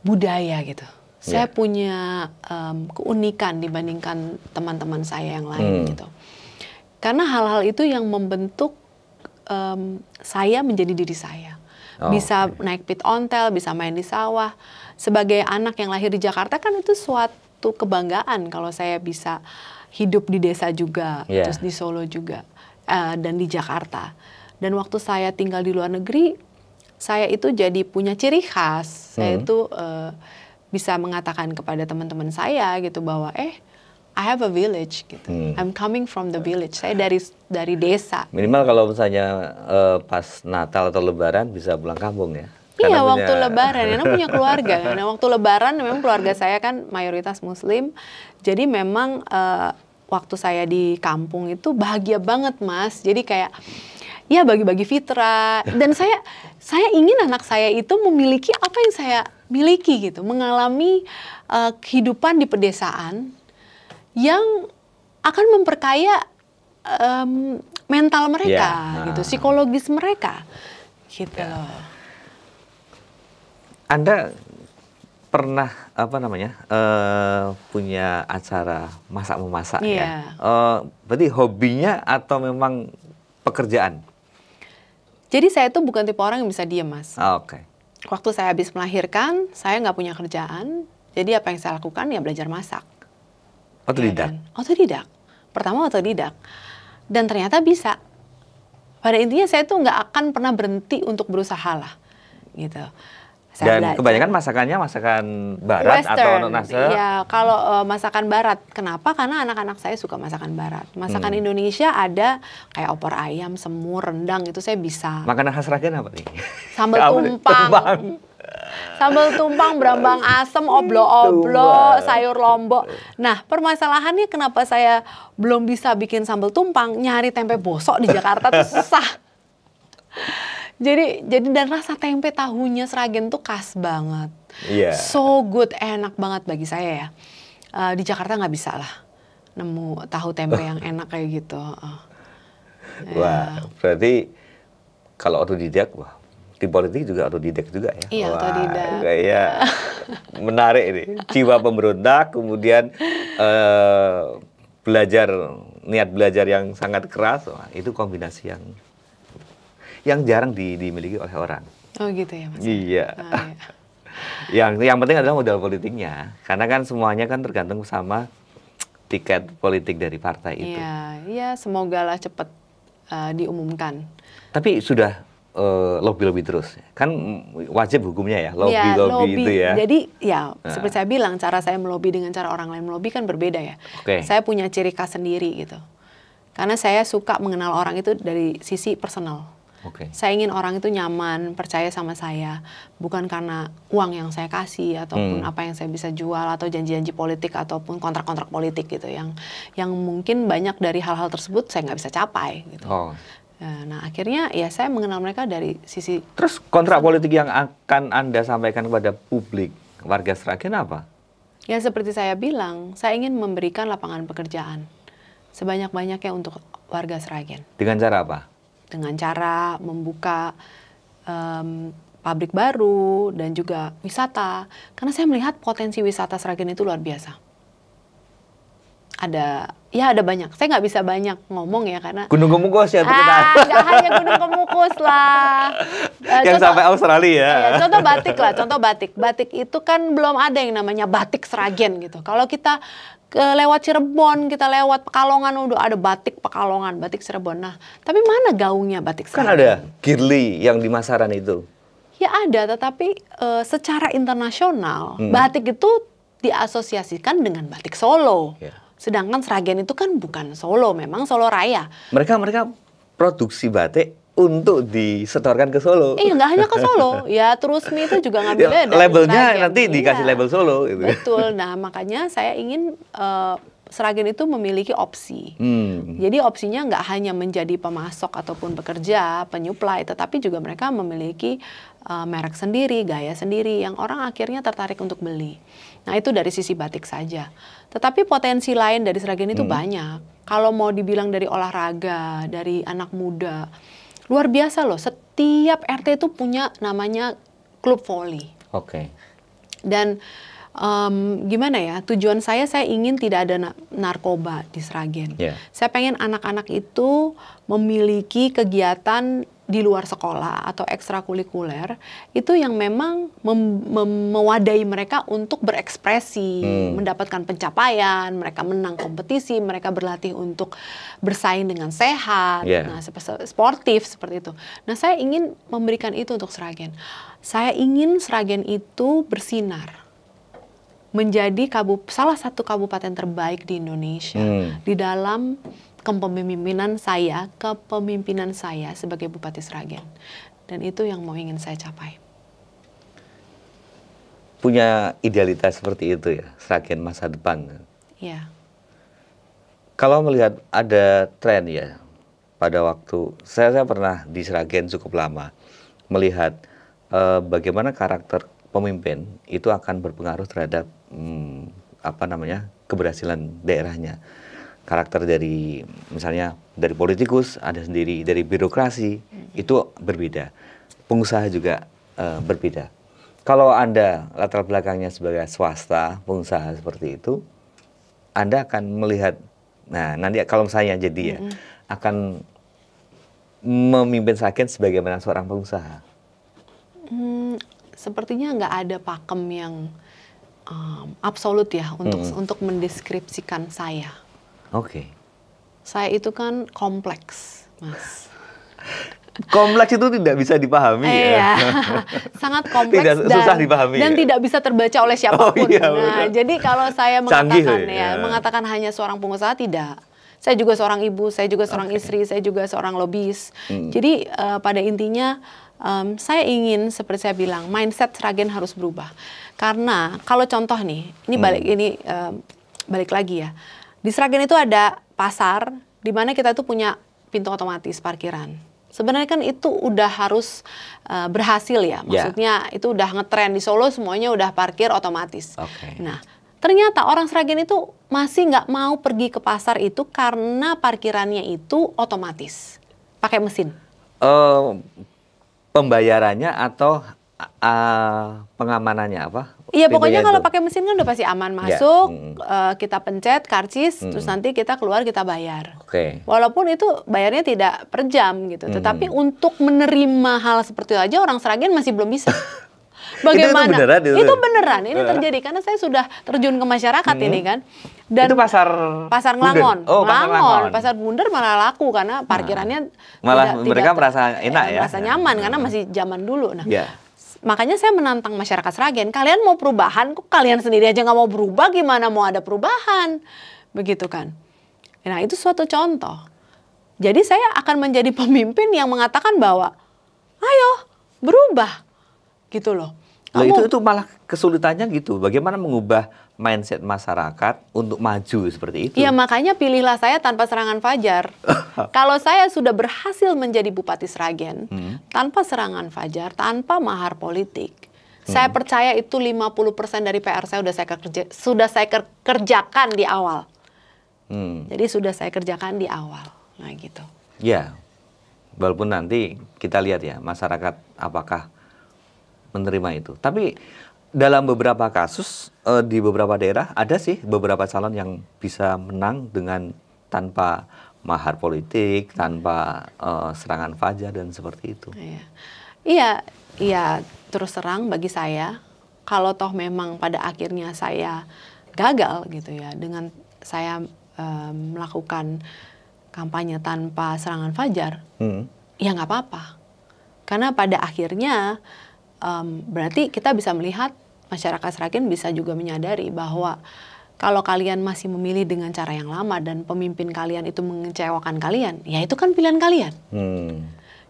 budaya gitu saya yeah. punya um, keunikan dibandingkan teman-teman saya yang lain hmm. gitu. Karena hal-hal itu yang membentuk um, saya menjadi diri saya. Oh, bisa okay. naik pit ontel, bisa main di sawah. Sebagai anak yang lahir di Jakarta kan itu suatu kebanggaan kalau saya bisa hidup di desa juga, yeah. terus di Solo juga, uh, dan di Jakarta. Dan waktu saya tinggal di luar negeri, saya itu jadi punya ciri khas. Hmm. Saya itu uh, bisa mengatakan kepada teman-teman saya gitu bahwa eh I have a village gitu. Hmm. I'm coming from the village. Saya dari dari desa. Minimal kalau misalnya uh, pas Natal atau Lebaran bisa pulang kampung ya. iya, punya... waktu lebaran. Karena punya keluarga. Nah, waktu lebaran memang keluarga saya kan mayoritas muslim. Jadi memang uh, waktu saya di kampung itu bahagia banget, Mas. Jadi kayak ya bagi-bagi fitrah dan saya saya ingin anak saya itu memiliki apa yang saya miliki gitu, mengalami uh, kehidupan di pedesaan yang akan memperkaya um, mental mereka yeah. gitu, ah. psikologis mereka gitu. Yeah. Anda pernah apa namanya uh, punya acara masak memasak yeah. ya? Uh, berarti hobinya atau memang pekerjaan? Jadi saya itu bukan tipe orang yang bisa diem mas. Ah, oke. Okay waktu saya habis melahirkan, saya nggak punya kerjaan. Jadi apa yang saya lakukan ya belajar masak. Otodidak. Ya kan? Otodidak. Pertama otodidak. Dan ternyata bisa. Pada intinya saya tuh nggak akan pernah berhenti untuk berusaha lah, gitu saya Dan kebanyakan masakannya masakan barat Western. atau nasa? Ya, kalau uh, masakan barat. Kenapa? Karena anak-anak saya suka masakan barat. Masakan hmm. Indonesia ada kayak opor ayam, semur, rendang itu saya bisa. Makanan khas Ragen apa nih? Sambal tumpang. tumpang. Sambal tumpang, berambang asem, oblo-oblo, sayur lombok. Nah, permasalahannya kenapa saya belum bisa bikin sambal tumpang, nyari tempe bosok di Jakarta tuh susah jadi jadi dan rasa tempe tahunya seragen tuh khas banget. Yeah. So good, enak banget bagi saya ya. Uh, di Jakarta nggak bisa lah nemu tahu tempe yang enak kayak gitu. Uh. Wah, berarti kalau otodidak wah di politik juga didek juga ya. Iya, wah, didek. Kayaknya menarik ini. Jiwa pemberontak kemudian uh, belajar niat belajar yang sangat keras, wah, itu kombinasi yang yang jarang di, dimiliki oleh orang. Oh gitu ya mas. Iya. Ah, iya. yang yang penting adalah modal politiknya, karena kan semuanya kan tergantung sama tiket politik dari partai itu. Iya, iya semoga lah cepat uh, eh, diumumkan. Tapi sudah lobby eh, lobby-lobby terus. Kan wajib hukumnya ya, lobby-lobby ya, itu ya. Jadi ya nah. seperti saya bilang, cara saya melobi dengan cara orang lain melobi kan berbeda ya. Okay. Saya punya ciri khas sendiri gitu. Karena saya suka mengenal orang itu dari sisi personal. Okay. Saya ingin orang itu nyaman, percaya sama saya, bukan karena uang yang saya kasih ataupun hmm. apa yang saya bisa jual atau janji-janji politik ataupun kontrak-kontrak politik gitu yang yang mungkin banyak dari hal-hal tersebut saya nggak bisa capai gitu. Oh. Ya, nah akhirnya ya saya mengenal mereka dari sisi. Terus kontrak politik yang akan anda sampaikan kepada publik warga Seragen apa? Ya seperti saya bilang, saya ingin memberikan lapangan pekerjaan sebanyak-banyaknya untuk warga Seragen. Dengan cara apa? dengan cara membuka um, pabrik baru dan juga wisata. Karena saya melihat potensi wisata Sragen itu luar biasa. Ada ya ada banyak. Saya nggak bisa banyak ngomong ya karena Gunung Kemukus ya Ah, nggak hanya Gunung Kemukus lah. Uh, yang eh, contoh, sampai Australia. Ya, iya, contoh batik lah, contoh batik. Batik itu kan belum ada yang namanya batik Sragen gitu. Kalau kita ke lewat Cirebon, kita lewat Pekalongan udah ada batik Pekalongan, batik Cirebon. Nah, tapi mana gaungnya batik kan Cirebon? Kan ada Girly yang di Masaran itu. Ya ada, tetapi e, secara internasional hmm. batik itu diasosiasikan dengan batik Solo. Yeah. Sedangkan Seragen itu kan bukan Solo, memang Solo Raya. Mereka mereka produksi batik untuk disetorkan ke Solo. Iya, eh, nggak hanya ke Solo, ya terus mie itu juga ngambilnya ya, labelnya Seragen. nanti dikasih iya. label Solo. Gitu. Betul. Nah makanya saya ingin uh, Seragen itu memiliki opsi. Hmm. Jadi opsinya nggak hanya menjadi pemasok ataupun pekerja, penyuplai, tetapi juga mereka memiliki uh, merek sendiri, gaya sendiri yang orang akhirnya tertarik untuk beli. Nah itu dari sisi batik saja. Tetapi potensi lain dari Seragen itu hmm. banyak. Kalau mau dibilang dari olahraga, dari anak muda, Luar biasa loh, setiap RT itu punya namanya klub voli. Oke. Okay. Dan um, gimana ya tujuan saya saya ingin tidak ada narkoba di Sragen. Yeah. Saya pengen anak-anak itu memiliki kegiatan di luar sekolah atau ekstrakurikuler itu yang memang mem mem mewadai mereka untuk berekspresi, hmm. mendapatkan pencapaian, mereka menang kompetisi, mereka berlatih untuk bersaing dengan sehat, yeah. nah sportif seperti itu. Nah, saya ingin memberikan itu untuk Sragen. Saya ingin Sragen itu bersinar menjadi salah satu kabupaten terbaik di Indonesia hmm. di dalam kepemimpinan saya, kepemimpinan saya sebagai Bupati Sragen. Dan itu yang mau ingin saya capai. Punya idealitas seperti itu ya, Sragen masa depan. Iya. Kalau melihat ada tren ya, pada waktu, saya, saya pernah di Sragen cukup lama, melihat eh, bagaimana karakter pemimpin itu akan berpengaruh terhadap hmm, apa namanya keberhasilan daerahnya karakter dari misalnya dari politikus ada sendiri dari birokrasi hmm. itu berbeda pengusaha juga uh, berbeda kalau anda latar belakangnya sebagai swasta pengusaha seperti itu anda akan melihat nah nanti kalau misalnya jadi ya hmm. akan memimpin sakit sebagaimana seorang pengusaha hmm, sepertinya nggak ada pakem yang um, absolut ya untuk hmm. untuk mendeskripsikan saya Oke. Okay. Saya itu kan kompleks, Mas. kompleks itu tidak bisa dipahami eh, ya. Iya. Sangat kompleks tidak, dan susah dipahami. Dan ya? tidak bisa terbaca oleh oh, siapapun. Oh, iya, nah, jadi kalau saya mengatakan Canggih, ya, iya. mengatakan hanya seorang pengusaha tidak. Saya juga seorang ibu, saya juga seorang okay. istri, saya juga seorang lobis. Hmm. Jadi uh, pada intinya um, saya ingin seperti saya bilang mindset Sragen harus berubah. Karena kalau contoh nih, ini hmm. balik hmm. ini um, balik lagi ya di Sragen itu ada pasar di mana kita itu punya pintu otomatis parkiran. Sebenarnya kan itu udah harus uh, berhasil ya. ya. Maksudnya yeah. itu udah ngetren di Solo semuanya udah parkir otomatis. Okay. Nah, ternyata orang Sragen itu masih nggak mau pergi ke pasar itu karena parkirannya itu otomatis. Pakai mesin. Uh, pembayarannya atau uh, pengamanannya apa? Iya pokoknya kalau pakai mesin kan udah pasti aman ya. masuk, yeah. hmm. uh, kita pencet karcis, hmm. terus nanti kita keluar kita bayar. Oke. Okay. Walaupun itu bayarnya tidak per jam gitu, hmm. tetapi untuk menerima hal seperti itu aja orang Sragen masih belum bisa. Bagaimana? itu, beneran, itu, itu beneran. Ini eh. terjadi karena saya sudah terjun ke masyarakat hmm. ini kan. Dan itu pasar pasar Ngelangon. Oh, Pasar Ngelangon. Pasar Bunder malah laku karena parkirannya nah. malah tidak, mereka tidak, merasa enak iya, ya. Merasa nyaman karena nah. masih zaman dulu. Nah. Yeah Makanya saya menantang masyarakat Sragen, kalian mau perubahan, kok kalian sendiri aja nggak mau berubah, gimana mau ada perubahan? Begitu kan. Nah itu suatu contoh. Jadi saya akan menjadi pemimpin yang mengatakan bahwa, ayo berubah. Gitu loh. Nah, Kamu... itu, itu malah kesulitannya gitu, bagaimana mengubah mindset masyarakat untuk maju seperti itu. Iya makanya pilihlah saya tanpa serangan Fajar. Kalau saya sudah berhasil menjadi Bupati Sragen, hmm tanpa serangan Fajar, tanpa mahar politik, hmm. saya percaya itu 50% dari PR saya sudah saya kerja, sudah saya kerjakan di awal. Hmm. Jadi sudah saya kerjakan di awal. Nah, gitu. Ya. Walaupun nanti kita lihat ya masyarakat apakah menerima itu. Tapi dalam beberapa kasus eh, di beberapa daerah ada sih beberapa calon yang bisa menang dengan tanpa mahar politik, tanpa uh, serangan fajar dan seperti itu. Iya, iya, iya terus terang bagi saya kalau toh memang pada akhirnya saya gagal gitu ya dengan saya um, melakukan kampanye tanpa serangan fajar, hmm. ya nggak apa-apa. Karena pada akhirnya um, berarti kita bisa melihat masyarakat Serakin bisa juga menyadari bahwa kalau kalian masih memilih dengan cara yang lama dan pemimpin kalian itu mengecewakan kalian, ya itu kan pilihan kalian. Hmm.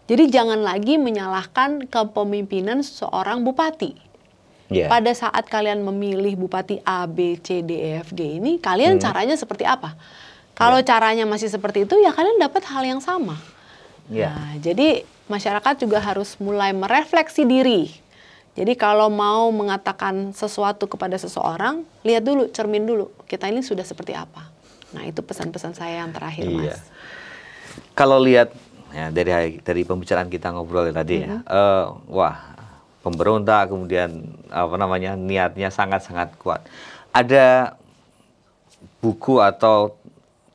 Jadi jangan lagi menyalahkan kepemimpinan seorang bupati. Yeah. Pada saat kalian memilih bupati A, B, C, D, E, F, G ini, kalian hmm. caranya seperti apa? Kalau yeah. caranya masih seperti itu, ya kalian dapat hal yang sama. Yeah. Nah, jadi masyarakat juga harus mulai merefleksi diri jadi kalau mau mengatakan sesuatu kepada seseorang, lihat dulu, cermin dulu. Kita ini sudah seperti apa. Nah itu pesan-pesan saya yang terakhir, iya. Mas. Kalau lihat ya, dari dari pembicaraan kita ngobrol tadi mm -hmm. ya, uh, wah pemberontak, kemudian apa namanya niatnya sangat-sangat kuat. Ada buku atau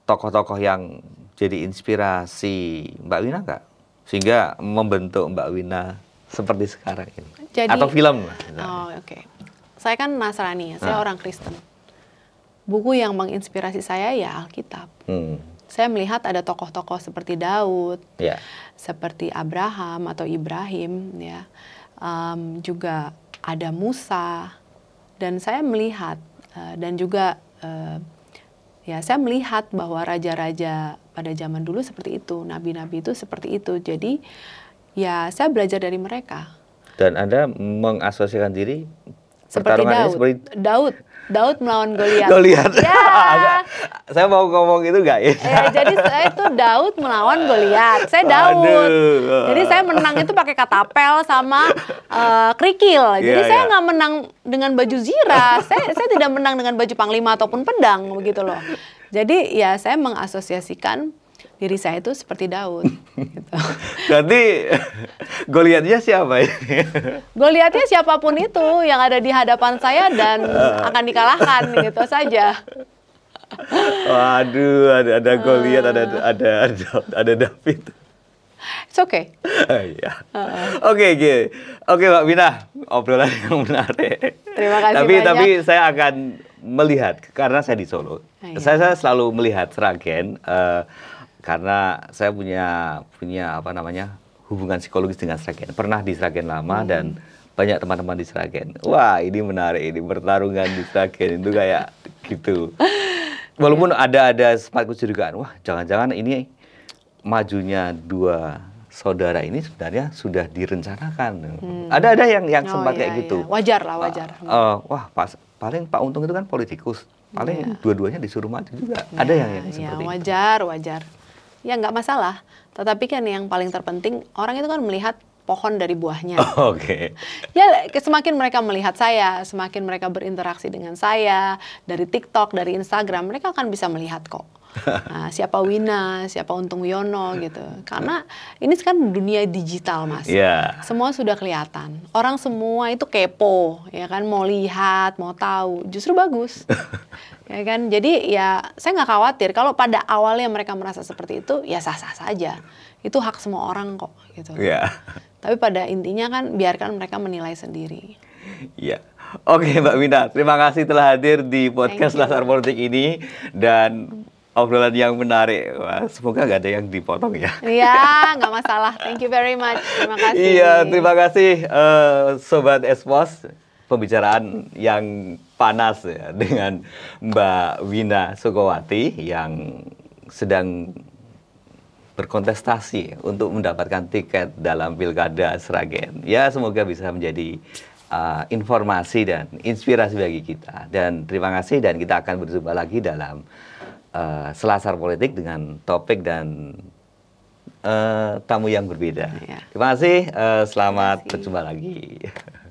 tokoh-tokoh yang jadi inspirasi Mbak Wina nggak? Sehingga membentuk Mbak Wina seperti sekarang ini? Jadi, Atau film? Oh, oke. Okay. Saya kan Nasrani ya, saya ah. orang Kristen. Buku yang menginspirasi saya ya Alkitab. Hmm. Saya melihat ada tokoh-tokoh seperti Daud, yeah. seperti Abraham atau Ibrahim, ya, um, juga ada Musa, dan saya melihat uh, dan juga uh, ya saya melihat bahwa raja-raja pada zaman dulu seperti itu, nabi-nabi itu seperti itu. Jadi ya saya belajar dari mereka. Dan Anda mengasosiasikan diri seperti Daud. Seperti... Daud. Daud melawan Goliat. Goliat. Ya. saya mau ngomong itu enggak ya? Eh, jadi saya itu Daud melawan Goliat. Saya Daud. Aduh. Jadi saya menang itu pakai katapel sama uh, kerikil. Iya, jadi yeah, saya iya. nggak yeah. menang dengan baju zirah. saya saya tidak menang dengan baju panglima ataupun pedang begitu loh. Jadi ya saya mengasosiasikan diri saya itu seperti Daud. gitu. Jadi Goliatnya siapa ini? Goliatnya siapapun itu yang ada di hadapan saya dan akan dikalahkan gitu saja. Waduh, ada ada Goliat, eh. ada ada ada ada David. It's okay. Iya. Eh. Oke, oke. Oke, Mbak Bina, obrolan yang menarik. Terima kasih tapi, banyak. Tapi saya akan melihat karena saya di Solo. Uh, iya. Saya, saya selalu melihat Seragen uh, eh, karena saya punya punya apa namanya hubungan psikologis dengan Sragen. Pernah di Sragen lama hmm. dan banyak teman-teman di Sragen. Wah, ini menarik ini pertarungan di Sragen itu kayak gitu. Walaupun iya. ada ada sempat kecurigaan, wah jangan-jangan ini majunya dua saudara ini sebenarnya sudah direncanakan. ada hmm. Ada ada yang yang sempat iya, kayak iya. gitu. Iya. Wajar lah, wajar. Uh, uh, wah, pas, paling Pak Untung itu kan politikus. Paling yeah. dua-duanya disuruh maju juga. Yeah, ada yang yang iya, seperti yeah, wajar, itu. Wajar, wajar ya nggak masalah. Tetapi kan yang paling terpenting orang itu kan melihat pohon dari buahnya. Oke. Okay. Ya semakin mereka melihat saya, semakin mereka berinteraksi dengan saya dari TikTok, dari Instagram, mereka akan bisa melihat kok. Ah, siapa Wina, siapa Untung Yono gitu. Karena ini kan dunia digital mas. Yeah. Semua sudah kelihatan. Orang semua itu kepo, ya kan mau lihat, mau tahu. Justru bagus. ya kan jadi ya saya nggak khawatir kalau pada awalnya mereka merasa seperti itu ya sah sah saja itu hak semua orang kok gitu yeah. tapi pada intinya kan biarkan mereka menilai sendiri Ya, Yeah. Oke okay, Mbak Wina, terima kasih telah hadir di podcast Lasar Politik ini dan obrolan yang menarik. Wah, semoga nggak ada yang dipotong ya. Iya, nggak masalah. Thank you very much. Terima kasih. Iya, terima kasih uh, Sobat Espos. Pembicaraan yang panas ya, dengan Mbak Wina Sukowati yang sedang berkontestasi untuk mendapatkan tiket dalam Pilkada Sragen. Ya, semoga bisa menjadi uh, informasi dan inspirasi bagi kita. Dan terima kasih dan kita akan berjumpa lagi dalam uh, selasar politik dengan topik dan uh, tamu yang berbeda. Ya. Terima kasih, uh, selamat berjumpa lagi.